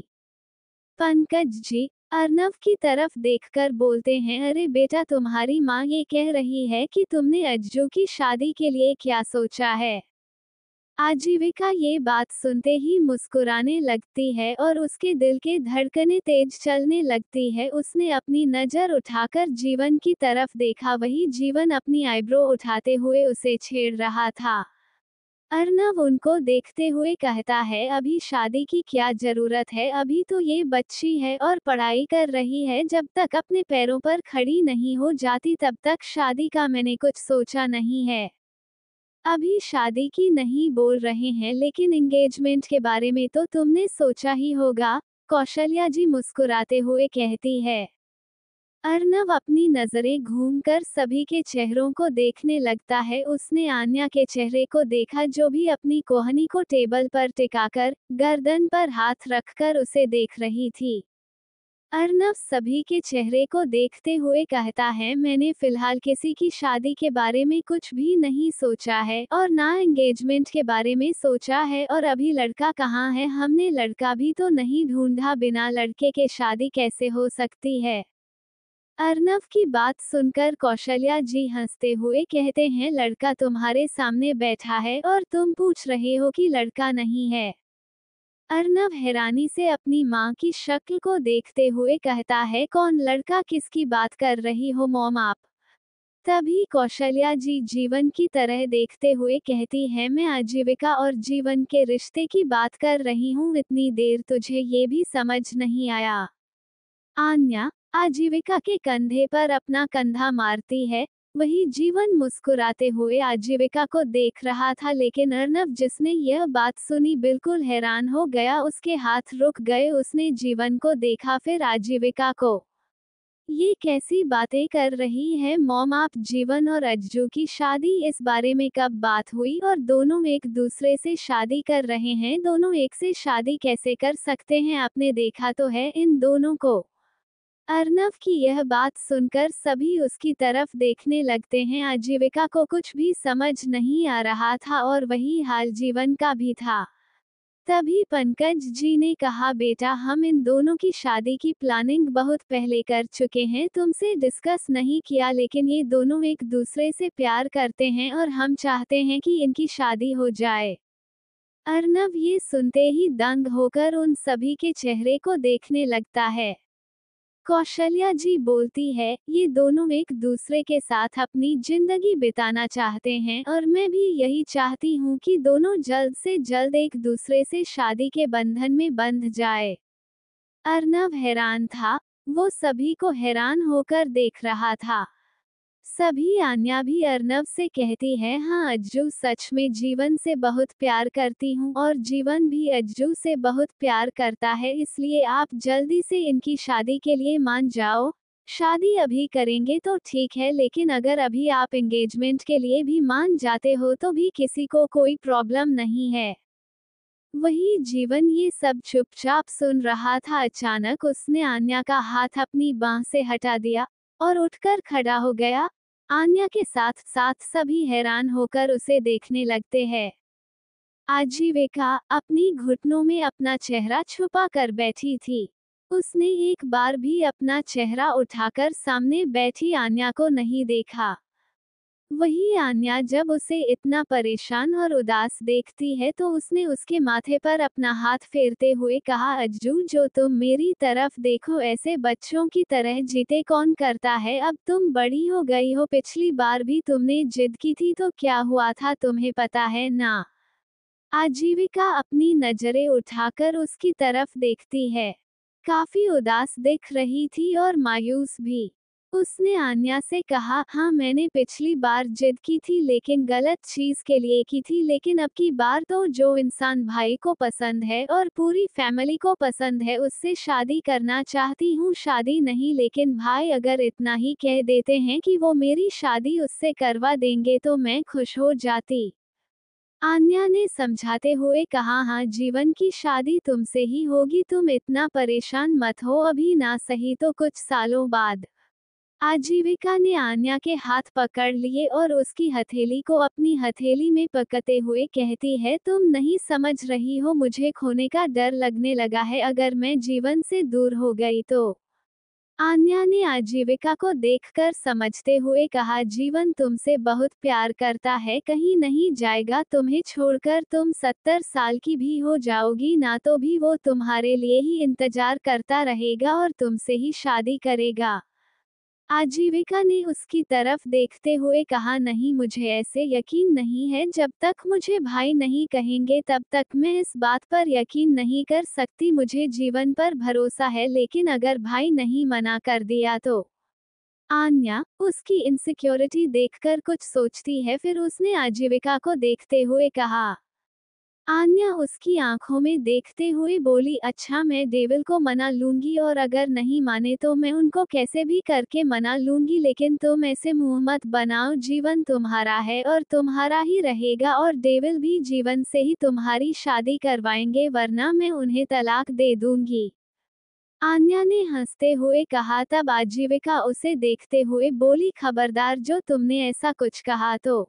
पंकज जी अर्नव की तरफ देखकर बोलते हैं अरे बेटा तुम्हारी माँ ये कह रही है कि तुमने अज्जू की शादी के लिए क्या सोचा है आजीविका ये बात सुनते ही मुस्कुराने लगती है और उसके दिल के धड़कने तेज चलने लगती है उसने अपनी नजर उठाकर जीवन की तरफ देखा वही जीवन अपनी आईब्रो उठाते हुए उसे छेड़ रहा था अर्नव उनको देखते हुए कहता है अभी शादी की क्या जरूरत है अभी तो ये बच्ची है और पढ़ाई कर रही है जब तक अपने पैरों पर खड़ी नहीं हो जाती तब तक शादी का मैंने कुछ सोचा नहीं है अभी शादी की नहीं बोल रहे हैं लेकिन एंगेजमेंट के बारे में तो तुमने सोचा ही होगा कौशल्या जी मुस्कुराते हुए कहती है अर्नव अपनी नजरें घूमकर सभी के चेहरों को देखने लगता है उसने आन्या के चेहरे को देखा जो भी अपनी कोहनी को टेबल पर टिकाकर गर्दन पर हाथ रखकर उसे देख रही थी अर्नव सभी के चेहरे को देखते हुए कहता है मैंने फिलहाल किसी की शादी के बारे में कुछ भी नहीं सोचा है और ना एंगेजमेंट के बारे में सोचा है और अभी लड़का कहाँ है हमने लड़का भी तो नहीं ढूंढा बिना लड़के के शादी कैसे हो सकती है अर्नव की बात सुनकर कौशल्या जी हंसते हुए कहते हैं लड़का तुम्हारे सामने बैठा है और तुम पूछ रहे हो कि लड़का नहीं है अर्नब हैरानी से अपनी माँ की शक्ल को देखते हुए कहता है कौन लड़का किसकी बात कर रही हो मोम आप तभी कौशल्या जी जीवन की तरह देखते हुए कहती है मैं आजीविका और जीवन के रिश्ते की बात कर रही हूँ इतनी देर तुझे ये भी समझ नहीं आया आन्या आजीविका के कंधे पर अपना कंधा मारती है वही जीवन मुस्कुराते हुए आजीविका को देख रहा था लेकिन अर्नब जिसने यह बात सुनी बिल्कुल हैरान हो गया उसके हाथ रुक गए उसने जीवन को देखा फिर आजीविका को ये कैसी बातें कर रही है मॉम आप जीवन और अज्जू की शादी इस बारे में कब बात हुई और दोनों एक दूसरे से शादी कर रहे हैं दोनों एक से शादी कैसे कर सकते हैं आपने देखा तो है इन दोनों को अर्नव की यह बात सुनकर सभी उसकी तरफ देखने लगते हैं आजीविका को कुछ भी समझ नहीं आ रहा था और वही हाल जीवन का भी था तभी पंकज जी ने कहा बेटा हम इन दोनों की शादी की प्लानिंग बहुत पहले कर चुके हैं तुमसे डिस्कस नहीं किया लेकिन ये दोनों एक दूसरे से प्यार करते हैं और हम चाहते हैं कि इनकी शादी हो जाए अर्नव ये सुनते ही दंग होकर उन सभी के चेहरे को देखने लगता है कौशल्या जी बोलती है ये दोनों एक दूसरे के साथ अपनी जिंदगी बिताना चाहते हैं और मैं भी यही चाहती हूँ कि दोनों जल्द से जल्द एक दूसरे से शादी के बंधन में बंध जाए अर्नव हैरान था वो सभी को हैरान होकर देख रहा था सभी आन्या भी अर्नव से कहती है हाँ अज्जू सच में जीवन से बहुत प्यार करती हूँ और जीवन भी अज्जू से बहुत प्यार करता है इसलिए आप जल्दी से इनकी शादी के लिए मान जाओ शादी अभी करेंगे तो ठीक है लेकिन अगर अभी आप एंगेजमेंट के लिए भी मान जाते हो तो भी किसी को कोई प्रॉब्लम नहीं है वही जीवन ये सब चुपचाप सुन रहा था अचानक उसने आन्या का हाथ अपनी बाह से हटा दिया और उठकर खड़ा हो गया आन्या के साथ साथ सभी हैरान होकर उसे देखने लगते हैं आजीविका अपनी घुटनों में अपना चेहरा छुपा कर बैठी थी उसने एक बार भी अपना चेहरा उठाकर सामने बैठी आन्या को नहीं देखा वही आन्या जब उसे इतना परेशान और उदास देखती है तो उसने उसके माथे पर अपना हाथ फेरते हुए कहा अज्जू जो तुम मेरी तरफ देखो ऐसे बच्चों की तरह जीते कौन करता है अब तुम बड़ी हो गई हो पिछली बार भी तुमने जिद की थी तो क्या हुआ था तुम्हें पता है ना आजीविका अपनी नजरें उठाकर उसकी तरफ देखती है काफी उदास दिख रही थी और मायूस भी उसने आन्या से कहा हाँ मैंने पिछली बार जिद की थी लेकिन गलत चीज के लिए की थी लेकिन अब की बार तो जो इंसान भाई को पसंद है और पूरी फैमिली को पसंद है उससे शादी करना चाहती हूँ शादी नहीं लेकिन भाई अगर इतना ही कह देते हैं कि वो मेरी शादी उससे करवा देंगे तो मैं खुश हो जाती आन्या ने समझाते हुए कहा हाँ जीवन की शादी तुमसे ही होगी तुम इतना परेशान मत हो अभी ना सही तो कुछ सालों बाद आजीविका ने आन्या के हाथ पकड़ लिए और उसकी हथेली को अपनी हथेली में पकते हुए कहती है तुम नहीं समझ रही हो मुझे खोने का डर लगने लगा है अगर मैं जीवन से दूर हो गई तो आन्या ने आजीविका को देखकर समझते हुए कहा जीवन तुमसे बहुत प्यार करता है कहीं नहीं जाएगा तुम्हें छोड़कर तुम सत्तर साल की भी हो जाओगी ना तो भी वो तुम्हारे लिए ही इंतजार करता रहेगा और तुमसे ही शादी करेगा आजीविका ने उसकी तरफ देखते हुए कहा नहीं मुझे ऐसे यकीन नहीं है जब तक मुझे भाई नहीं कहेंगे तब तक मैं इस बात पर यकीन नहीं कर सकती मुझे जीवन पर भरोसा है लेकिन अगर भाई नहीं मना कर दिया तो आन्या उसकी इनसिक्योरिटी देखकर कुछ सोचती है फिर उसने आजीविका को देखते हुए कहा आन्या उसकी आंखों में देखते हुए बोली अच्छा मैं देविल को मना लूंगी और अगर नहीं माने तो मैं उनको कैसे भी करके मना लूंगी लेकिन तुम ऐसे मुंह मत बनाओ जीवन तुम्हारा है और तुम्हारा ही रहेगा और देविल भी जीवन से ही तुम्हारी शादी करवाएंगे वरना मैं उन्हें तलाक दे दूंगी आन्या ने हंसते हुए कहा तब आजीविका उसे देखते हुए बोली खबरदार जो तुमने ऐसा कुछ कहा तो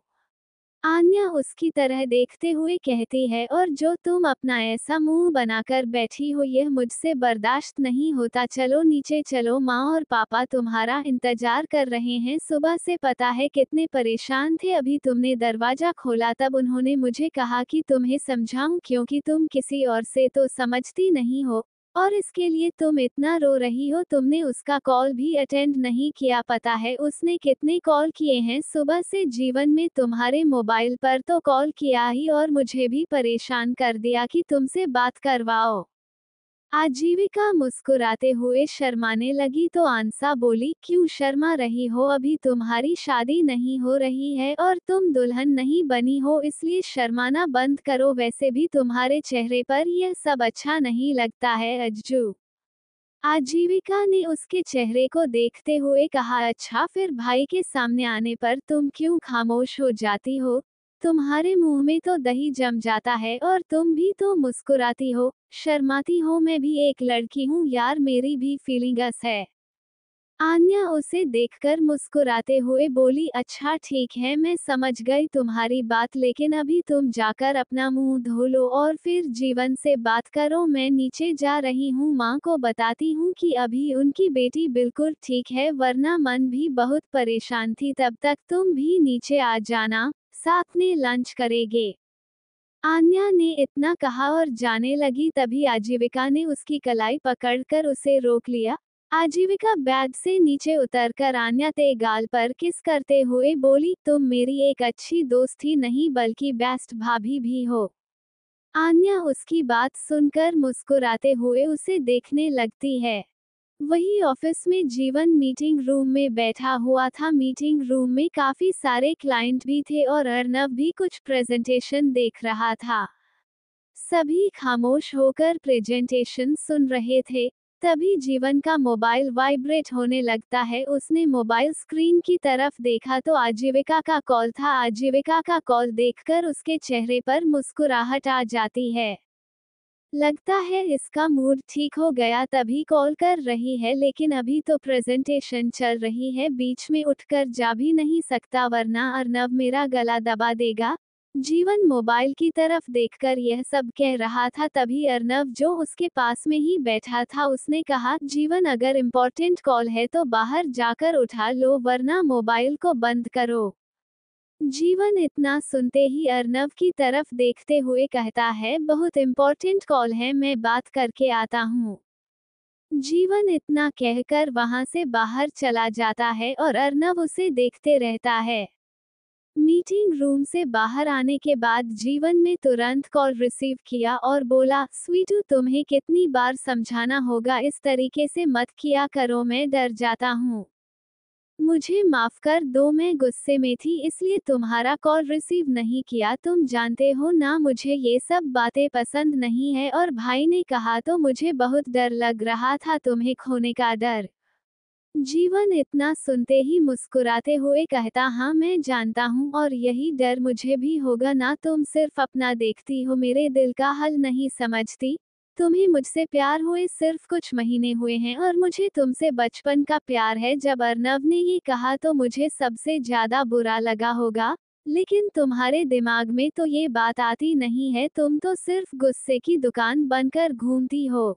आन्या उसकी तरह देखते हुए कहती है और जो तुम अपना ऐसा मुंह बनाकर बैठी हो यह मुझसे बर्दाश्त नहीं होता चलो नीचे चलो माँ और पापा तुम्हारा इंतजार कर रहे हैं सुबह से पता है कितने परेशान थे अभी तुमने दरवाजा खोला तब उन्होंने मुझे कहा कि तुम्हें समझाऊं क्योंकि तुम किसी और से तो समझती नहीं हो और इसके लिए तुम इतना रो रही हो तुमने उसका कॉल भी अटेंड नहीं किया पता है उसने कितने कॉल किए हैं सुबह से जीवन में तुम्हारे मोबाइल पर तो कॉल किया ही और मुझे भी परेशान कर दिया कि तुमसे बात करवाओ आजीविका मुस्कुराते हुए शर्माने लगी तो आंसा बोली क्यों शर्मा रही हो अभी तुम्हारी शादी नहीं हो रही है और तुम दुल्हन नहीं बनी हो इसलिए शर्माना बंद करो वैसे भी तुम्हारे चेहरे पर यह सब अच्छा नहीं लगता है अज्जू आजीविका ने उसके चेहरे को देखते हुए कहा अच्छा फिर भाई के सामने आने पर तुम क्यों खामोश हो जाती हो तुम्हारे मुंह में तो दही जम जाता है और तुम भी तो मुस्कुराती हो शर्माती हो मैं भी एक लड़की हूँ यार मेरी भी फीलिंगस है आन्या उसे देखकर मुस्कुराते हुए बोली अच्छा ठीक है मैं समझ गई तुम्हारी बात लेकिन अभी तुम जाकर अपना मुंह धो लो और फिर जीवन से बात करो मैं नीचे जा रही हूँ माँ को बताती हूँ कि अभी उनकी बेटी बिल्कुल ठीक है वरना मन भी बहुत परेशान थी तब तक तुम भी नीचे आ जाना साथ में लंच करेंगे आन्या ने इतना कहा और जाने लगी तभी आजीविका ने उसकी कलाई पकड़कर उसे रोक लिया आजीविका बैग से नीचे उतरकर आन्या ते गाल पर किस करते हुए बोली तुम मेरी एक अच्छी दोस्त ही नहीं बल्कि बेस्ट भाभी भी हो आन्या उसकी बात सुनकर मुस्कुराते हुए उसे देखने लगती है वही ऑफिस में जीवन मीटिंग रूम में बैठा हुआ था मीटिंग रूम में काफी सारे क्लाइंट भी थे और अर्नव भी कुछ प्रेजेंटेशन देख रहा था सभी खामोश होकर प्रेजेंटेशन सुन रहे थे तभी जीवन का मोबाइल वाइब्रेट होने लगता है उसने मोबाइल स्क्रीन की तरफ देखा तो आजीविका का कॉल था आजीविका का कॉल देखकर उसके चेहरे पर मुस्कुराहट आ जाती है लगता है इसका मूड ठीक हो गया तभी कॉल कर रही है लेकिन अभी तो प्रेजेंटेशन चल रही है बीच में उठकर जा भी नहीं सकता वरना अर्नब मेरा गला दबा देगा जीवन मोबाइल की तरफ देखकर यह सब कह रहा था तभी अर्नव जो उसके पास में ही बैठा था उसने कहा जीवन अगर इम्पोर्टेंट कॉल है तो बाहर जाकर उठा लो वरना मोबाइल को बंद करो जीवन इतना सुनते ही अर्नव की तरफ देखते हुए कहता है बहुत इम्पोर्टेंट कॉल है मैं बात करके आता हूँ जीवन इतना कहकर वहां से बाहर चला जाता है और अर्नव उसे देखते रहता है मीटिंग रूम से बाहर आने के बाद जीवन में तुरंत कॉल रिसीव किया और बोला स्वीटू तुम्हें कितनी बार समझाना होगा इस तरीके से मत किया करो मैं डर जाता हूँ मुझे माफ कर दो मैं गुस्से में थी इसलिए तुम्हारा कॉल रिसीव नहीं किया तुम जानते हो ना मुझे ये सब बातें पसंद नहीं है और भाई ने कहा तो मुझे बहुत डर लग रहा था तुम्हें खोने का डर जीवन इतना सुनते ही मुस्कुराते हुए कहता हाँ मैं जानता हूँ और यही डर मुझे भी होगा ना तुम सिर्फ अपना देखती हो मेरे दिल का हल नहीं समझती तुम्हें मुझसे प्यार हुए सिर्फ कुछ महीने हुए हैं और मुझे तुमसे बचपन का प्यार है जब अर्नव ने ही कहा तो मुझे सबसे ज्यादा बुरा लगा होगा लेकिन तुम्हारे दिमाग में तो ये बात आती नहीं है तुम तो सिर्फ गुस्से की दुकान बनकर घूमती हो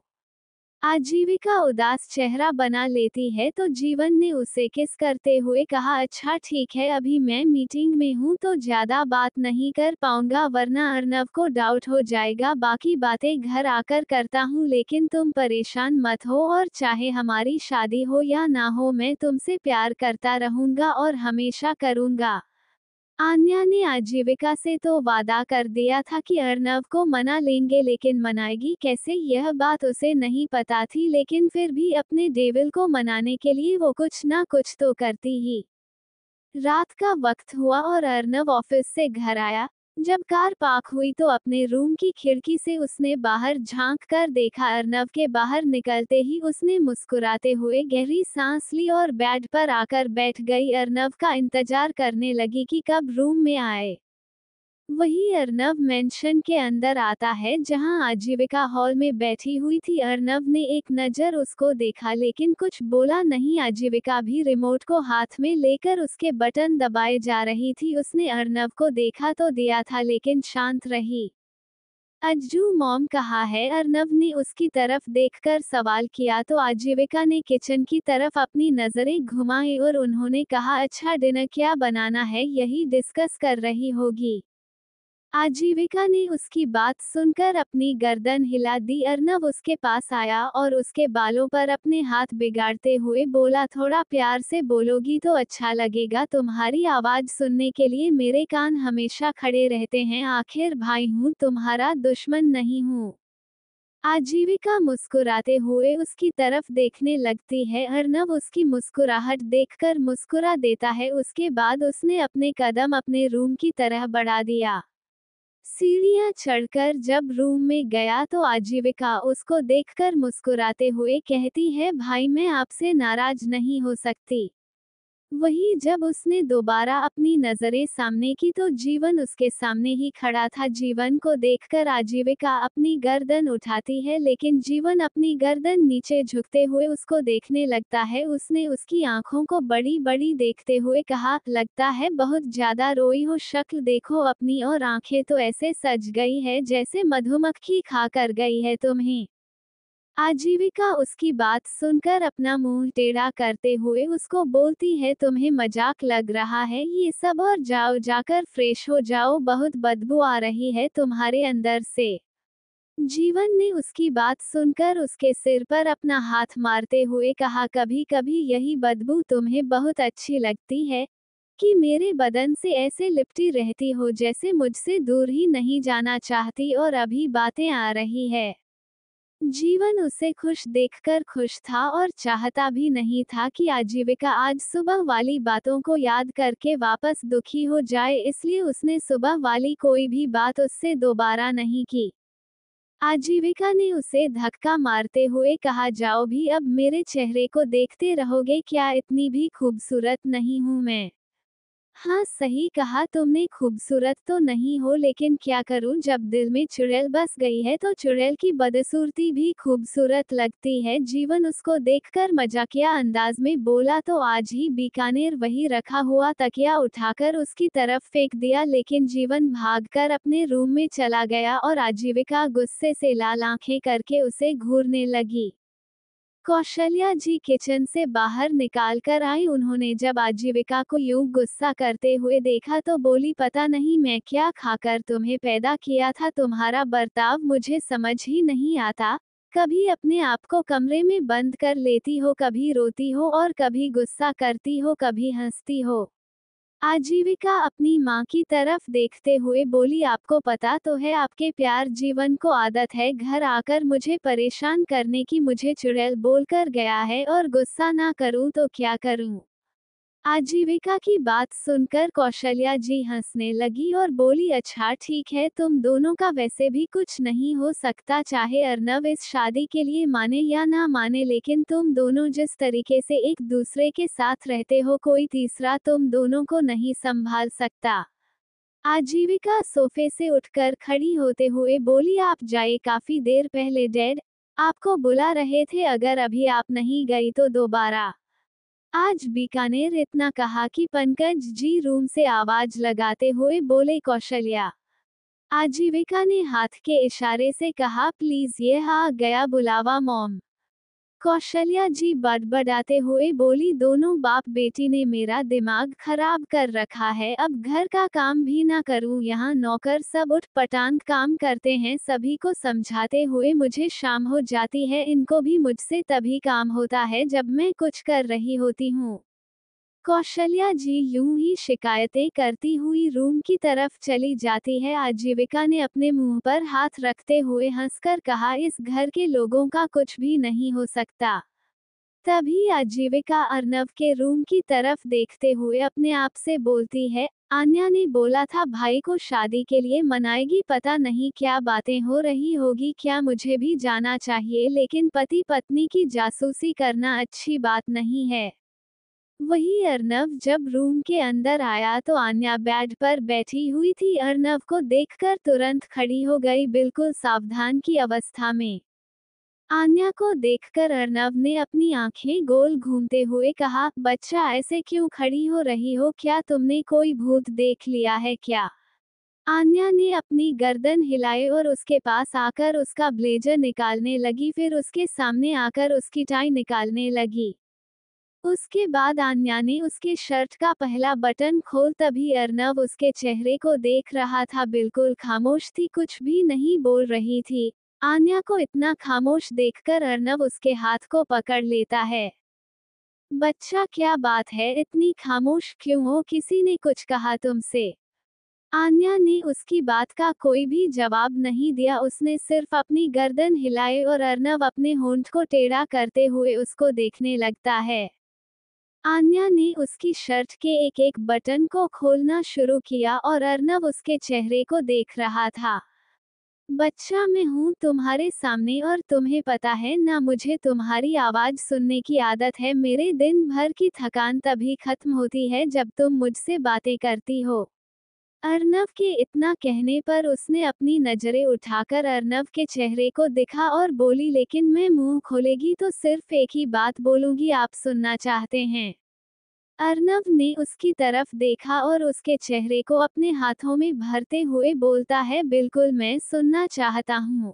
आजीविका उदास चेहरा बना लेती है तो जीवन ने उसे किस करते हुए कहा अच्छा ठीक है अभी मैं मीटिंग में हूँ तो ज्यादा बात नहीं कर पाऊंगा वरना अर्नव को डाउट हो जाएगा बाकी बातें घर आकर करता हूँ लेकिन तुम परेशान मत हो और चाहे हमारी शादी हो या ना हो मैं तुमसे प्यार करता रहूंगा और हमेशा करूंगा आन्या ने आजीविका से तो वादा कर दिया था कि अर्नव को मना लेंगे लेकिन मनाएगी कैसे यह बात उसे नहीं पता थी लेकिन फिर भी अपने डेविल को मनाने के लिए वो कुछ ना कुछ तो करती ही रात का वक्त हुआ और अर्नव ऑफिस से घर आया जब कार पार्क हुई तो अपने रूम की खिड़की से उसने बाहर झांक कर देखा अर्नव के बाहर निकलते ही उसने मुस्कुराते हुए गहरी सांस ली और बेड पर आकर बैठ गई अर्नव का इंतजार करने लगी कि कब रूम में आए वही अर्नव मेंशन के अंदर आता है जहां आजीविका हॉल में बैठी हुई थी अर्नव ने एक नज़र उसको देखा लेकिन कुछ बोला नहीं आजीविका भी रिमोट को हाथ में लेकर उसके बटन दबाए जा रही थी उसने अर्नव को देखा तो दिया था लेकिन शांत रही अज्जू मॉम कहा है अर्नव ने उसकी तरफ देखकर सवाल किया तो आजीविका ने किचन की तरफ अपनी नजरें घुमाई और उन्होंने कहा अच्छा डिनर क्या बनाना है यही डिस्कस कर रही होगी आजीविका ने उसकी बात सुनकर अपनी गर्दन हिला दी अर्नव उसके पास आया और उसके बालों पर अपने हाथ बिगाड़ते हुए बोला थोड़ा प्यार से बोलोगी तो अच्छा लगेगा तुम्हारी आवाज सुनने के लिए मेरे कान हमेशा खड़े रहते हैं आखिर भाई हूँ तुम्हारा दुश्मन नहीं हूँ आजीविका मुस्कुराते हुए उसकी तरफ देखने लगती है अर्नव उसकी मुस्कुराहट देखकर मुस्कुरा देता है उसके बाद उसने अपने कदम अपने रूम की तरह बढ़ा दिया सीढ़ियां चढ़कर जब रूम में गया तो आजीविका उसको देखकर मुस्कुराते हुए कहती है भाई मैं आपसे नाराज नहीं हो सकती वही जब उसने दोबारा अपनी नजरें सामने की तो जीवन उसके सामने ही खड़ा था जीवन को देखकर आजीविका अपनी गर्दन उठाती है लेकिन जीवन अपनी गर्दन नीचे झुकते हुए उसको देखने लगता है उसने उसकी आंखों को बड़ी बड़ी देखते हुए कहा लगता है बहुत ज्यादा रोई हो शक्ल देखो अपनी और आंखें तो ऐसे सज गई है जैसे मधुमक्खी खा कर गई है तुम्हें आजीविका उसकी बात सुनकर अपना मुंह टेढ़ा करते हुए उसको बोलती है तुम्हें मजाक लग रहा है ये सब और जाओ जाकर फ्रेश हो जाओ बहुत बदबू आ रही है तुम्हारे अंदर से जीवन ने उसकी बात सुनकर उसके सिर पर अपना हाथ मारते हुए कहा कभी कभी यही बदबू तुम्हें बहुत अच्छी लगती है कि मेरे बदन से ऐसे लिपटी रहती हो जैसे मुझसे दूर ही नहीं जाना चाहती और अभी बातें आ रही है जीवन उसे खुश देखकर खुश था और चाहता भी नहीं था कि आजीविका आज सुबह वाली बातों को याद करके वापस दुखी हो जाए इसलिए उसने सुबह वाली कोई भी बात उससे दोबारा नहीं की आजीविका ने उसे धक्का मारते हुए कहा जाओ भी अब मेरे चेहरे को देखते रहोगे क्या इतनी भी खूबसूरत नहीं हूँ मैं हाँ सही कहा तुमने खूबसूरत तो नहीं हो लेकिन क्या करूँ जब दिल में चुड़ैल बस गई है तो चुड़ैल की बदसूरती भी खूबसूरत लगती है जीवन उसको देखकर मजाकिया अंदाज में बोला तो आज ही बीकानेर वही रखा हुआ तकिया उठाकर उसकी तरफ फेंक दिया लेकिन जीवन भागकर अपने रूम में चला गया और आजीविका गुस्से से लाल आंखें करके उसे घूरने लगी कौशल्या जी किचन से बाहर निकाल कर आई उन्होंने जब आजीविका को यूं गुस्सा करते हुए देखा तो बोली पता नहीं मैं क्या खाकर तुम्हें पैदा किया था तुम्हारा बर्ताव मुझे समझ ही नहीं आता कभी अपने आप को कमरे में बंद कर लेती हो कभी रोती हो और कभी गुस्सा करती हो कभी हंसती हो आजीविका अपनी माँ की तरफ देखते हुए बोली आपको पता तो है आपके प्यार जीवन को आदत है घर आकर मुझे परेशान करने की मुझे चुड़ैल बोलकर गया है और गुस्सा ना करूँ तो क्या करूँ आजीविका की बात सुनकर कौशल्या जी हंसने लगी और बोली अच्छा ठीक है तुम दोनों का वैसे भी कुछ नहीं हो सकता चाहे अर्नव इस शादी के लिए माने या ना माने लेकिन तुम दोनों जिस तरीके से एक दूसरे के साथ रहते हो कोई तीसरा तुम दोनों को नहीं संभाल सकता आजीविका सोफे से उठकर खड़ी होते हुए बोली आप जाए काफी देर पहले डेड आपको बुला रहे थे अगर अभी आप नहीं गई तो दोबारा आज बीकानेर इतना कहा कि पंकज जी रूम से आवाज लगाते हुए बोले कौशल्या आजीविका ने हाथ के इशारे से कहा प्लीज ये आ गया बुलावा मॉम कौशल्या जी बड़बड़ाते हुए बोली दोनों बाप बेटी ने मेरा दिमाग खराब कर रखा है अब घर का काम भी ना करूं यहाँ नौकर सब उठ पटांग काम करते हैं सभी को समझाते हुए मुझे शाम हो जाती है इनको भी मुझसे तभी काम होता है जब मैं कुछ कर रही होती हूँ कौशल्या जी यूं ही शिकायतें करती हुई रूम की तरफ चली जाती है आजीविका ने अपने मुंह पर हाथ रखते हुए हंसकर कहा इस घर के लोगों का कुछ भी नहीं हो सकता तभी आजीविका अर्नव के रूम की तरफ देखते हुए अपने आप से बोलती है आन्या ने बोला था भाई को शादी के लिए मनाएगी पता नहीं क्या बातें हो रही होगी क्या मुझे भी जाना चाहिए लेकिन पति पत्नी की जासूसी करना अच्छी बात नहीं है वही अर्नव जब रूम के अंदर आया तो आन्या बेड पर बैठी हुई थी अर्नव को देखकर तुरंत खड़ी हो गई बिल्कुल सावधान की अवस्था में आन्या को देखकर अर्नव ने अपनी आंखें गोल घूमते हुए कहा बच्चा ऐसे क्यों खड़ी हो रही हो क्या तुमने कोई भूत देख लिया है क्या आन्या ने अपनी गर्दन हिलाए और उसके पास आकर उसका ब्लेजर निकालने लगी फिर उसके सामने आकर उसकी टाई निकालने लगी उसके बाद आन्या ने उसके शर्ट का पहला बटन खोल तभी अर्नव उसके चेहरे को देख रहा था बिल्कुल खामोश थी कुछ भी नहीं बोल रही थी आन्या को इतना खामोश देखकर अर्नव उसके हाथ को पकड़ लेता है बच्चा क्या बात है इतनी खामोश क्यों हो किसी ने कुछ कहा तुमसे आन्या ने उसकी बात का कोई भी जवाब नहीं दिया उसने सिर्फ अपनी गर्दन हिलाए और अर्नव अपने होंठ को टेढ़ा करते हुए उसको देखने लगता है आन्या ने उसकी शर्ट के एक एक बटन को खोलना शुरू किया और अर्नव उसके चेहरे को देख रहा था बच्चा मैं हूँ तुम्हारे सामने और तुम्हें पता है ना मुझे तुम्हारी आवाज सुनने की आदत है मेरे दिन भर की थकान तभी खत्म होती है जब तुम मुझसे बातें करती हो अर्नव के इतना कहने पर उसने अपनी नजरें उठाकर अर्नव के चेहरे को दिखा और बोली लेकिन मैं मुंह खोलेगी तो सिर्फ एक ही बात बोलूंगी आप सुनना चाहते हैं अर्नव ने उसकी तरफ देखा और उसके चेहरे को अपने हाथों में भरते हुए बोलता है बिल्कुल मैं सुनना चाहता हूँ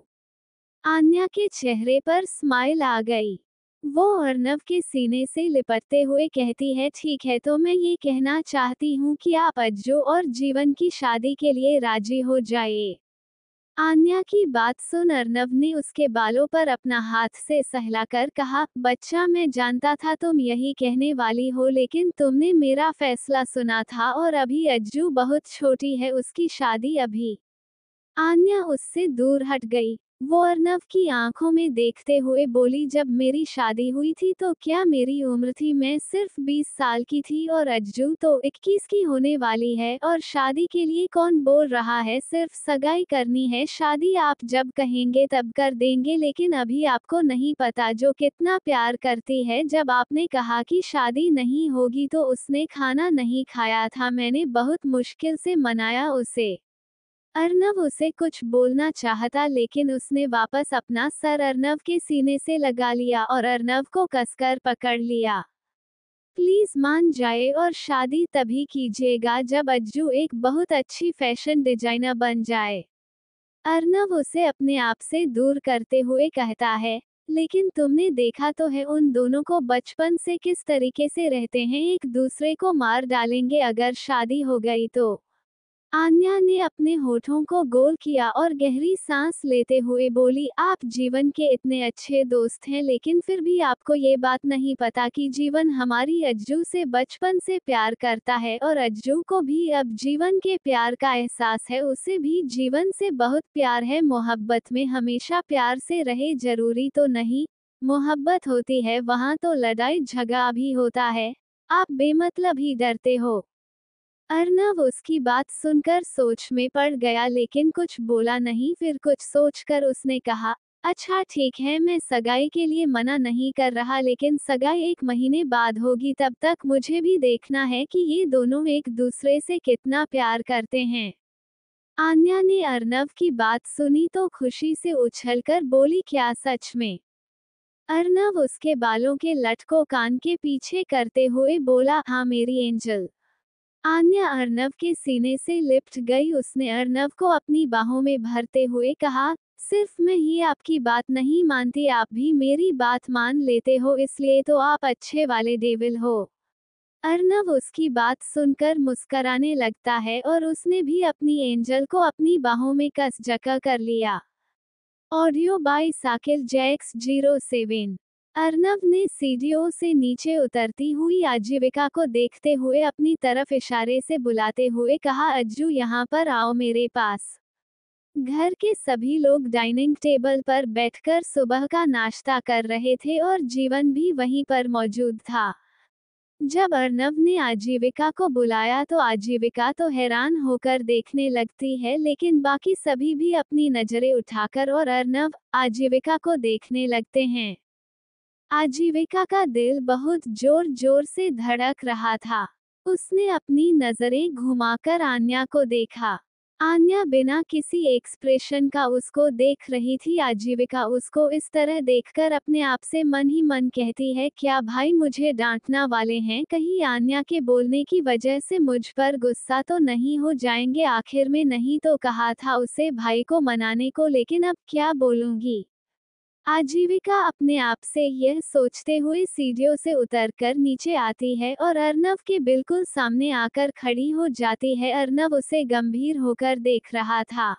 आन्या के चेहरे पर स्माइल आ गई वो अर्नव के सीने से लिपटते हुए कहती है ठीक है तो मैं ये कहना चाहती हूँ कि आप अज्जो और जीवन की शादी के लिए राजी हो जाइए आन्या की बात सुन अर्नव ने उसके बालों पर अपना हाथ से सहलाकर कहा बच्चा मैं जानता था तुम यही कहने वाली हो लेकिन तुमने मेरा फैसला सुना था और अभी अज्जू बहुत छोटी है उसकी शादी अभी आन्या उससे दूर हट गई वो अर्नव की आंखों में देखते हुए बोली जब मेरी शादी हुई थी तो क्या मेरी उम्र थी मैं सिर्फ 20 साल की थी और अज्जू तो 21 की होने वाली है और शादी के लिए कौन बोल रहा है सिर्फ सगाई करनी है शादी आप जब कहेंगे तब कर देंगे लेकिन अभी आपको नहीं पता जो कितना प्यार करती है जब आपने कहा कि शादी नहीं होगी तो उसने खाना नहीं खाया था मैंने बहुत मुश्किल से मनाया उसे अर्नव उसे कुछ बोलना चाहता लेकिन उसने वापस अपना सर अर्नव के सीने से लगा लिया और अर्नव को कसकर पकड़ लिया प्लीज मान जाए और शादी तभी कीजिएगा जब अज्जू एक बहुत अच्छी फैशन डिजाइनर बन जाए अर्नब उसे अपने आप से दूर करते हुए कहता है लेकिन तुमने देखा तो है उन दोनों को बचपन से किस तरीके से रहते हैं एक दूसरे को मार डालेंगे अगर शादी हो गई तो आन्या ने अपने होठों को गोल किया और गहरी सांस लेते हुए बोली आप जीवन के इतने अच्छे दोस्त हैं लेकिन फिर भी आपको ये बात नहीं पता कि जीवन हमारी अज्जू से बचपन से प्यार करता है और अज्जू को भी अब जीवन के प्यार का एहसास है उसे भी जीवन से बहुत प्यार है मोहब्बत में हमेशा प्यार से रहे जरूरी तो नहीं मोहब्बत होती है वहाँ तो लड़ाई झगड़ा भी होता है आप बेमतलब ही डरते हो अर्नव उसकी बात सुनकर सोच में पड़ गया लेकिन कुछ बोला नहीं फिर कुछ सोचकर उसने कहा अच्छा ठीक है मैं सगाई के लिए मना नहीं कर रहा लेकिन सगाई एक महीने बाद होगी तब तक मुझे भी देखना है कि ये दोनों एक दूसरे से कितना प्यार करते हैं आन्या ने अर्नव की बात सुनी तो खुशी से उछलकर बोली क्या सच में अर्नव उसके बालों के लट को कान के पीछे करते हुए बोला हाँ मेरी एंजल आन्या अर्नव के सीने से लिपट गई उसने अर्नव को अपनी बाहों में भरते हुए कहा सिर्फ मैं ही आपकी बात नहीं मानती आप भी मेरी बात मान लेते हो इसलिए तो आप अच्छे वाले डेविल हो अर्नव उसकी बात सुनकर मुस्कराने लगता है और उसने भी अपनी एंजल को अपनी बाहों में कस जका कर लिया ऑडियो बाय साकिल जैक्स जीरो सेवन अर्नव ने सीडीओ से नीचे उतरती हुई आजीविका को देखते हुए अपनी तरफ इशारे से बुलाते हुए कहा अज्जू यहाँ पर आओ मेरे पास घर के सभी लोग डाइनिंग टेबल पर बैठकर सुबह का नाश्ता कर रहे थे और जीवन भी वहीं पर मौजूद था जब अर्नव ने आजीविका को बुलाया तो आजीविका तो हैरान होकर देखने लगती है लेकिन बाकी सभी भी अपनी नजरें उठाकर और अर्नव आजीविका को देखने लगते हैं आजीविका का दिल बहुत जोर जोर से धड़क रहा था उसने अपनी नजरें घुमाकर आन्या को देखा आन्या बिना किसी एक्सप्रेशन का उसको देख रही थी आजीविका उसको इस तरह देखकर अपने आप से मन ही मन कहती है क्या भाई मुझे डांटना वाले हैं कहीं आन्या के बोलने की वजह से मुझ पर गुस्सा तो नहीं हो जाएंगे आखिर में नहीं तो कहा था उसे भाई को मनाने को लेकिन अब क्या बोलूंगी आजीविका अपने आप से यह सोचते हुए सीढ़ियों से उतरकर नीचे आती है और अर्नव के बिल्कुल सामने आकर खड़ी हो जाती है अर्नव उसे गंभीर होकर देख रहा था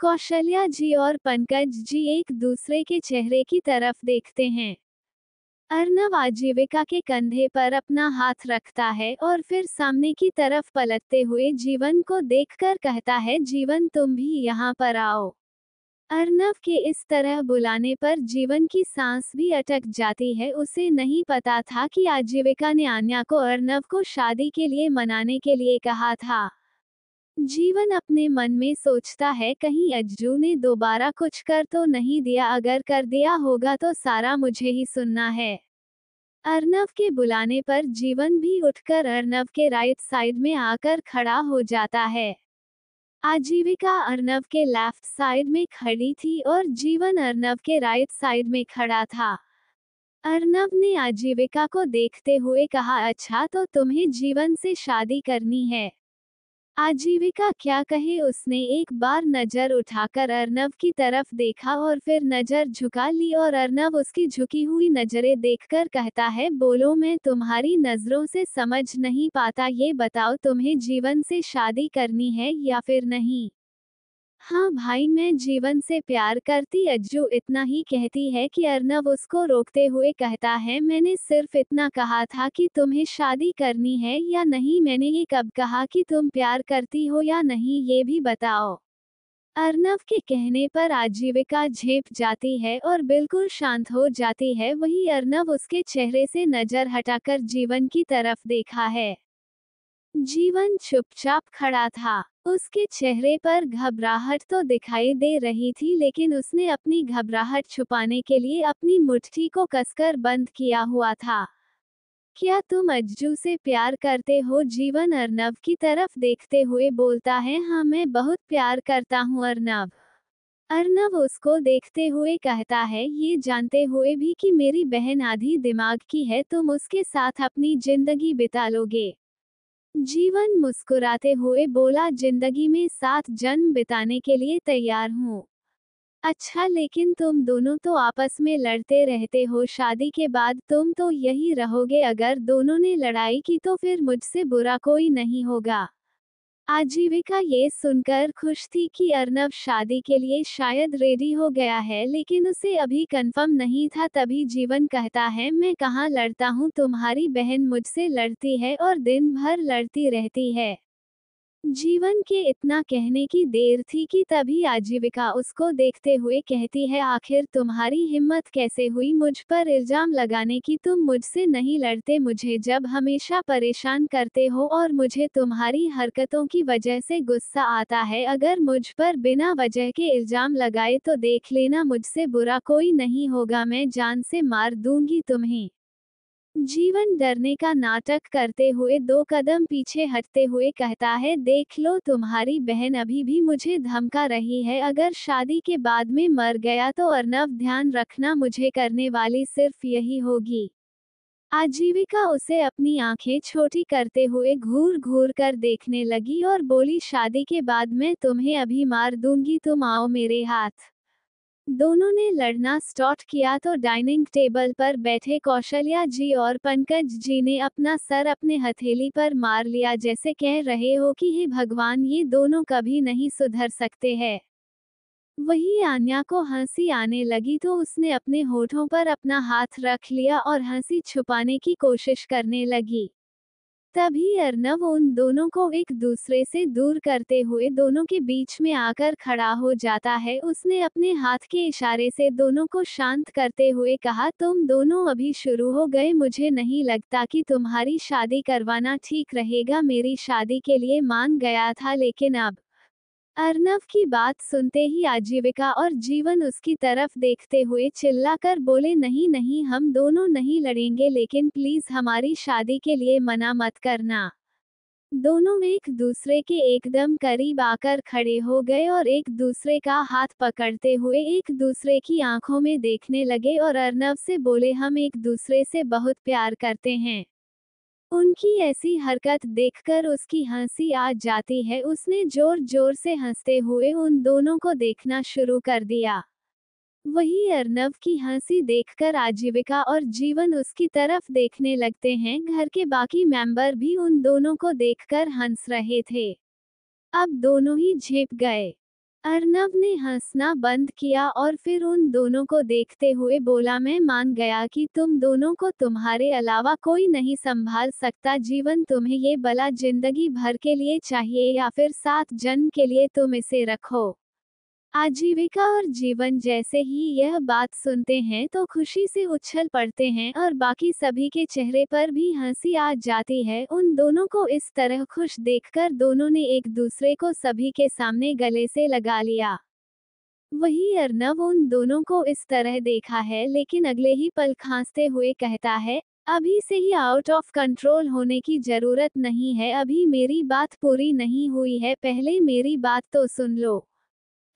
कौशल्या जी और पंकज जी एक दूसरे के चेहरे की तरफ देखते हैं अर्नव आजीविका के कंधे पर अपना हाथ रखता है और फिर सामने की तरफ पलटते हुए जीवन को देखकर कहता है जीवन तुम भी यहाँ पर आओ अर्नव के इस तरह बुलाने पर जीवन की सांस भी अटक जाती है उसे नहीं पता था कि आजीविका ने आन्या को अर्नव को शादी के लिए मनाने के लिए कहा था जीवन अपने मन में सोचता है कहीं अज्जू ने दोबारा कुछ कर तो नहीं दिया अगर कर दिया होगा तो सारा मुझे ही सुनना है अर्नव के बुलाने पर जीवन भी उठकर अर्नव के राइट साइड में आकर खड़ा हो जाता है आजीविका अर्नव के लेफ्ट साइड में खड़ी थी और जीवन अर्नव के राइट साइड में खड़ा था अर्नव ने आजीविका को देखते हुए कहा अच्छा तो तुम्हें जीवन से शादी करनी है आजीविका क्या कहे उसने एक बार नजर उठाकर अर्नव की तरफ देखा और फिर नजर झुका ली और अर्नव उसकी झुकी हुई नजरें देखकर कहता है बोलो मैं तुम्हारी नजरों से समझ नहीं पाता ये बताओ तुम्हें जीवन से शादी करनी है या फिर नहीं हाँ भाई मैं जीवन से प्यार करती अज्जू इतना ही कहती है कि अर्नव उसको रोकते हुए कहता है मैंने सिर्फ इतना कहा था कि तुम्हें शादी करनी है या नहीं मैंने ये कब कहा कि तुम प्यार करती हो या नहीं ये भी बताओ अर्नव के कहने पर आजीविका झेप जाती है और बिल्कुल शांत हो जाती है वही अर्नव उसके चेहरे से नजर हटाकर जीवन की तरफ देखा है जीवन चुपचाप खड़ा था उसके चेहरे पर घबराहट तो दिखाई दे रही थी लेकिन उसने अपनी घबराहट छुपाने के लिए अपनी मुट्ठी को कसकर बंद किया हुआ था क्या तुम अज्जू से प्यार करते हो जीवन अर्नव की तरफ देखते हुए बोलता है हाँ मैं बहुत प्यार करता हूँ अर्नव अर्नव उसको देखते हुए कहता है ये जानते हुए भी कि मेरी बहन आधी दिमाग की है तुम उसके साथ अपनी जिंदगी बिता लोगे जीवन मुस्कुराते हुए बोला जिंदगी में साथ जन्म बिताने के लिए तैयार हूँ अच्छा लेकिन तुम दोनों तो आपस में लड़ते रहते हो शादी के बाद तुम तो यही रहोगे अगर दोनों ने लड़ाई की तो फिर मुझसे बुरा कोई नहीं होगा आजीविका ये सुनकर खुश थी कि अर्नब शादी के लिए शायद रेडी हो गया है लेकिन उसे अभी कंफर्म नहीं था तभी जीवन कहता है मैं कहाँ लड़ता हूँ तुम्हारी बहन मुझसे लड़ती है और दिन भर लड़ती रहती है जीवन के इतना कहने की देर थी कि तभी आजीविका उसको देखते हुए कहती है आखिर तुम्हारी हिम्मत कैसे हुई मुझ पर इल्जाम लगाने की तुम मुझसे नहीं लड़ते मुझे जब हमेशा परेशान करते हो और मुझे तुम्हारी हरकतों की वजह से गुस्सा आता है अगर मुझ पर बिना वजह के इल्जाम लगाए तो देख लेना मुझसे बुरा कोई नहीं होगा मैं जान से मार दूंगी तुम्हें जीवन डरने का नाटक करते हुए दो कदम पीछे हटते हुए कहता है देख लो तुम्हारी बहन अभी भी मुझे धमका रही है अगर शादी के बाद में मर गया तो अर्नव ध्यान रखना मुझे करने वाली सिर्फ यही होगी आजीविका उसे अपनी आंखें छोटी करते हुए घूर घूर कर देखने लगी और बोली शादी के बाद मैं तुम्हें अभी मार दूंगी तुम आओ मेरे हाथ दोनों ने लड़ना स्टार्ट किया तो डाइनिंग टेबल पर बैठे कौशल्या जी और पंकज जी ने अपना सर अपने हथेली पर मार लिया जैसे कह रहे हो कि हे भगवान ये दोनों कभी नहीं सुधर सकते हैं वही आन्या को हंसी आने लगी तो उसने अपने होठों पर अपना हाथ रख लिया और हंसी छुपाने की कोशिश करने लगी तभी अर्नव उन दोनों को एक दूसरे से दूर करते हुए दोनों के बीच में आकर खड़ा हो जाता है उसने अपने हाथ के इशारे से दोनों को शांत करते हुए कहा तुम दोनों अभी शुरू हो गए मुझे नहीं लगता कि तुम्हारी शादी करवाना ठीक रहेगा मेरी शादी के लिए मान गया था लेकिन अब अर्नव की बात सुनते ही आजीविका और जीवन उसकी तरफ देखते हुए चिल्लाकर बोले नहीं नहीं हम दोनों नहीं लड़ेंगे लेकिन प्लीज हमारी शादी के लिए मना मत करना दोनों एक दूसरे के एकदम करीब आकर खड़े हो गए और एक दूसरे का हाथ पकड़ते हुए एक दूसरे की आंखों में देखने लगे और अर्नव से बोले हम एक दूसरे से बहुत प्यार करते हैं उनकी ऐसी हरकत देखकर उसकी हंसी आ जाती है उसने जोर जोर से हंसते हुए उन दोनों को देखना शुरू कर दिया वही अर्नव की हंसी देखकर आजीविका और जीवन उसकी तरफ देखने लगते हैं घर के बाकी मेंबर भी उन दोनों को देखकर हंस रहे थे अब दोनों ही झेप गए अर्नब ने हंसना बंद किया और फिर उन दोनों को देखते हुए बोला मैं मान गया कि तुम दोनों को तुम्हारे अलावा कोई नहीं संभाल सकता जीवन तुम्हें ये बला जिंदगी भर के लिए चाहिए या फिर सात जन्म के लिए तुम इसे रखो आजीविका और जीवन जैसे ही यह बात सुनते हैं तो खुशी से उछल पड़ते हैं और बाकी सभी के चेहरे पर भी हंसी आ जाती है उन दोनों को इस तरह खुश देखकर दोनों ने एक दूसरे को सभी के सामने गले से लगा लिया वही अर्नव उन दोनों को इस तरह देखा है लेकिन अगले ही पल खांसते हुए कहता है अभी से ही आउट ऑफ कंट्रोल होने की जरूरत नहीं है अभी मेरी बात पूरी नहीं हुई है पहले मेरी बात तो सुन लो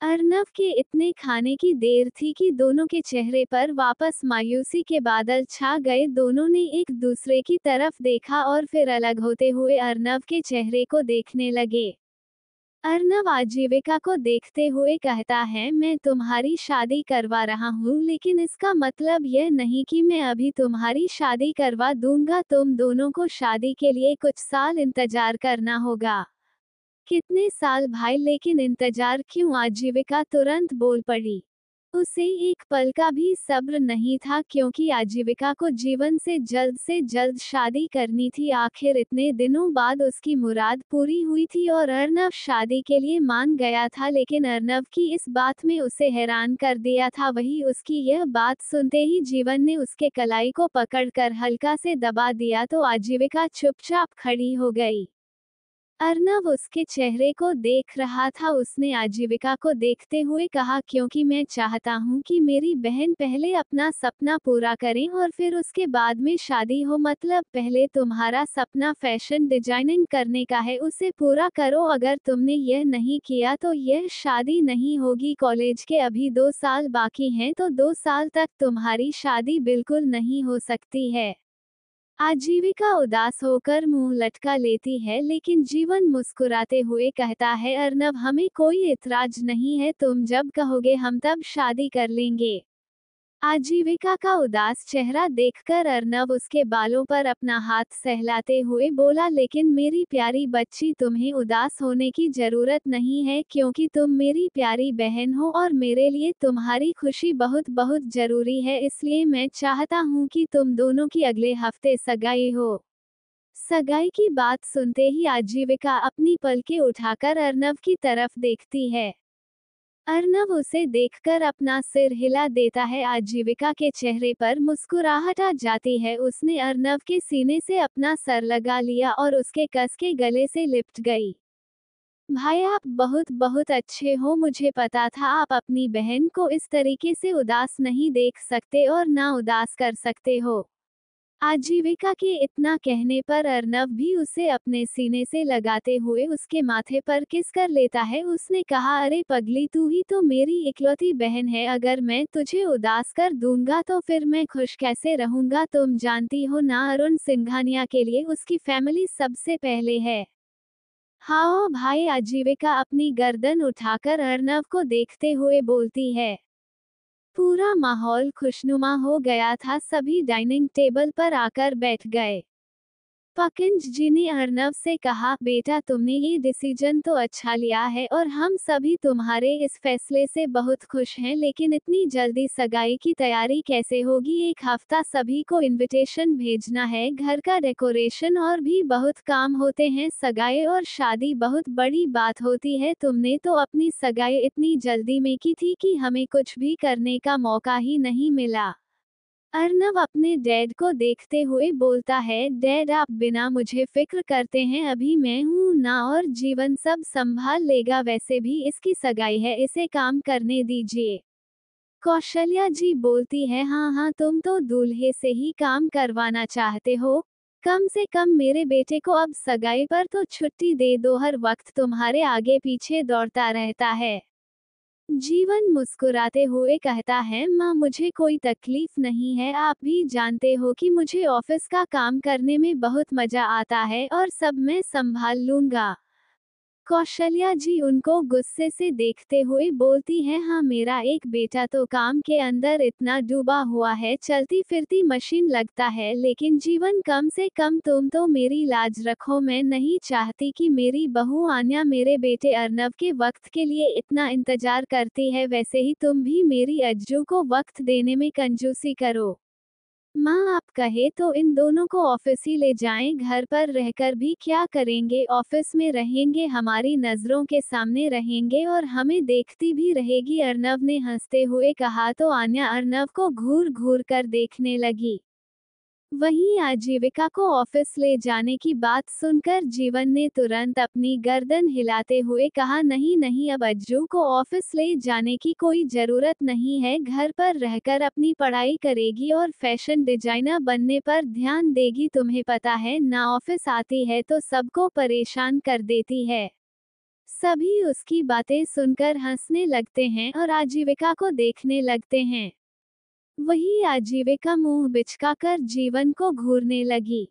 अर्नव के इतने खाने की देर थी कि दोनों के चेहरे पर वापस मायूसी के बादल छा गए दोनों ने एक दूसरे की तरफ देखा और फिर अलग होते हुए अर्नव के चेहरे को देखने लगे अर्नव आजीविका को देखते हुए कहता है मैं तुम्हारी शादी करवा रहा हूँ लेकिन इसका मतलब यह नहीं कि मैं अभी तुम्हारी शादी करवा दूंगा तुम दोनों को शादी के लिए कुछ साल इंतजार करना होगा कितने साल भाई लेकिन इंतजार क्यों आजीविका तुरंत बोल पड़ी उसे एक पल का भी सब्र नहीं था क्योंकि आजीविका को जीवन से जल्द से जल्द शादी करनी थी आखिर इतने दिनों बाद उसकी मुराद पूरी हुई थी और अर्नव शादी के लिए मान गया था लेकिन अर्नव की इस बात में उसे हैरान कर दिया था वही उसकी यह बात सुनते ही जीवन ने उसके कलाई को पकड़कर हल्का से दबा दिया तो आजीविका चुपचाप खड़ी हो गई अर्नव उसके चेहरे को देख रहा था उसने आजीविका को देखते हुए कहा क्योंकि मैं चाहता हूं कि मेरी बहन पहले अपना सपना पूरा करें और फिर उसके बाद में शादी हो मतलब पहले तुम्हारा सपना फैशन डिजाइनिंग करने का है उसे पूरा करो अगर तुमने यह नहीं किया तो यह शादी नहीं होगी कॉलेज के अभी दो साल बाकी हैं तो दो साल तक तुम्हारी शादी बिल्कुल नहीं हो सकती है आजीविका उदास होकर मुंह लटका लेती है लेकिन जीवन मुस्कुराते हुए कहता है अर्नब हमें कोई इतराज नहीं है तुम जब कहोगे हम तब शादी कर लेंगे आजीविका का उदास चेहरा देखकर अर्नव उसके बालों पर अपना हाथ सहलाते हुए बोला लेकिन मेरी प्यारी बच्ची तुम्हें उदास होने की जरूरत नहीं है क्योंकि तुम मेरी प्यारी बहन हो और मेरे लिए तुम्हारी खुशी बहुत बहुत जरूरी है इसलिए मैं चाहता हूँ कि तुम दोनों की अगले हफ्ते सगाई हो सगाई की बात सुनते ही आजीविका अपनी पलके उठाकर अर्नव की तरफ देखती है अर्नव उसे देखकर अपना सिर हिला देता है आजीविका के चेहरे पर मुस्कुराहट आ जाती है उसने अर्नव के सीने से अपना सर लगा लिया और उसके कस के गले से लिपट गई भाई आप बहुत बहुत अच्छे हो मुझे पता था आप अपनी बहन को इस तरीके से उदास नहीं देख सकते और ना उदास कर सकते हो आजीविका के इतना कहने पर अर्नव भी उसे अपने सीने से लगाते हुए उसके माथे पर किस कर लेता है उसने कहा अरे पगली तू ही तो मेरी इकलौती बहन है अगर मैं तुझे उदास कर दूंगा तो फिर मैं खुश कैसे रहूंगा तुम जानती हो ना अरुण सिंघानिया के लिए उसकी फैमिली सबसे पहले है हाओ भाई आजीविका अपनी गर्दन उठाकर अर्नव को देखते हुए बोलती है पूरा माहौल खुशनुमा हो गया था सभी डाइनिंग टेबल पर आकर बैठ गए पकिंज जी ने अर्नव से कहा बेटा तुमने ये डिसीजन तो अच्छा लिया है और हम सभी तुम्हारे इस फैसले से बहुत खुश हैं लेकिन इतनी जल्दी सगाई की तैयारी कैसे होगी एक हफ्ता सभी को इनविटेशन भेजना है घर का डेकोरेशन और भी बहुत काम होते हैं सगाई और शादी बहुत बड़ी बात होती है तुमने तो अपनी सगाई इतनी जल्दी में की थी कि हमें कुछ भी करने का मौका ही नहीं मिला अर्नव अपने डैड को देखते हुए बोलता है डैड आप बिना मुझे फिक्र करते हैं अभी मैं हूँ ना और जीवन सब संभाल लेगा वैसे भी इसकी सगाई है इसे काम करने दीजिए कौशल्या जी बोलती है हाँ हाँ तुम तो दूल्हे से ही काम करवाना चाहते हो कम से कम मेरे बेटे को अब सगाई पर तो छुट्टी दे दो हर वक्त तुम्हारे आगे पीछे दौड़ता रहता है जीवन मुस्कुराते हुए कहता है माँ मुझे कोई तकलीफ नहीं है आप भी जानते हो कि मुझे ऑफिस का काम करने में बहुत मजा आता है और सब मैं संभाल लूंगा कौशल्या जी उनको गुस्से से देखते हुए बोलती हैं हाँ मेरा एक बेटा तो काम के अंदर इतना डूबा हुआ है चलती फिरती मशीन लगता है लेकिन जीवन कम से कम तुम तो मेरी लाज रखो मैं नहीं चाहती कि मेरी बहू आन्या मेरे बेटे अर्नव के वक्त के लिए इतना इंतजार करती है वैसे ही तुम भी मेरी अज्जू को वक्त देने में कंजूसी करो माँ आप कहे तो इन दोनों को ऑफिस ही ले जाएं घर पर रहकर भी क्या करेंगे ऑफिस में रहेंगे हमारी नजरों के सामने रहेंगे और हमें देखती भी रहेगी अर्नव ने हंसते हुए कहा तो आन्या अर्नव को घूर घूर कर देखने लगी वहीं आजीविका को ऑफिस ले जाने की बात सुनकर जीवन ने तुरंत अपनी गर्दन हिलाते हुए कहा नहीं नहीं अब अज्जू को ऑफिस ले जाने की कोई जरूरत नहीं है घर पर रहकर अपनी पढ़ाई करेगी और फैशन डिजाइनर बनने पर ध्यान देगी तुम्हें पता है ना ऑफिस आती है तो सबको परेशान कर देती है सभी उसकी बातें सुनकर हंसने लगते हैं और आजीविका को देखने लगते हैं वही आजीविका मुंह बिचकाकर जीवन को घूरने लगी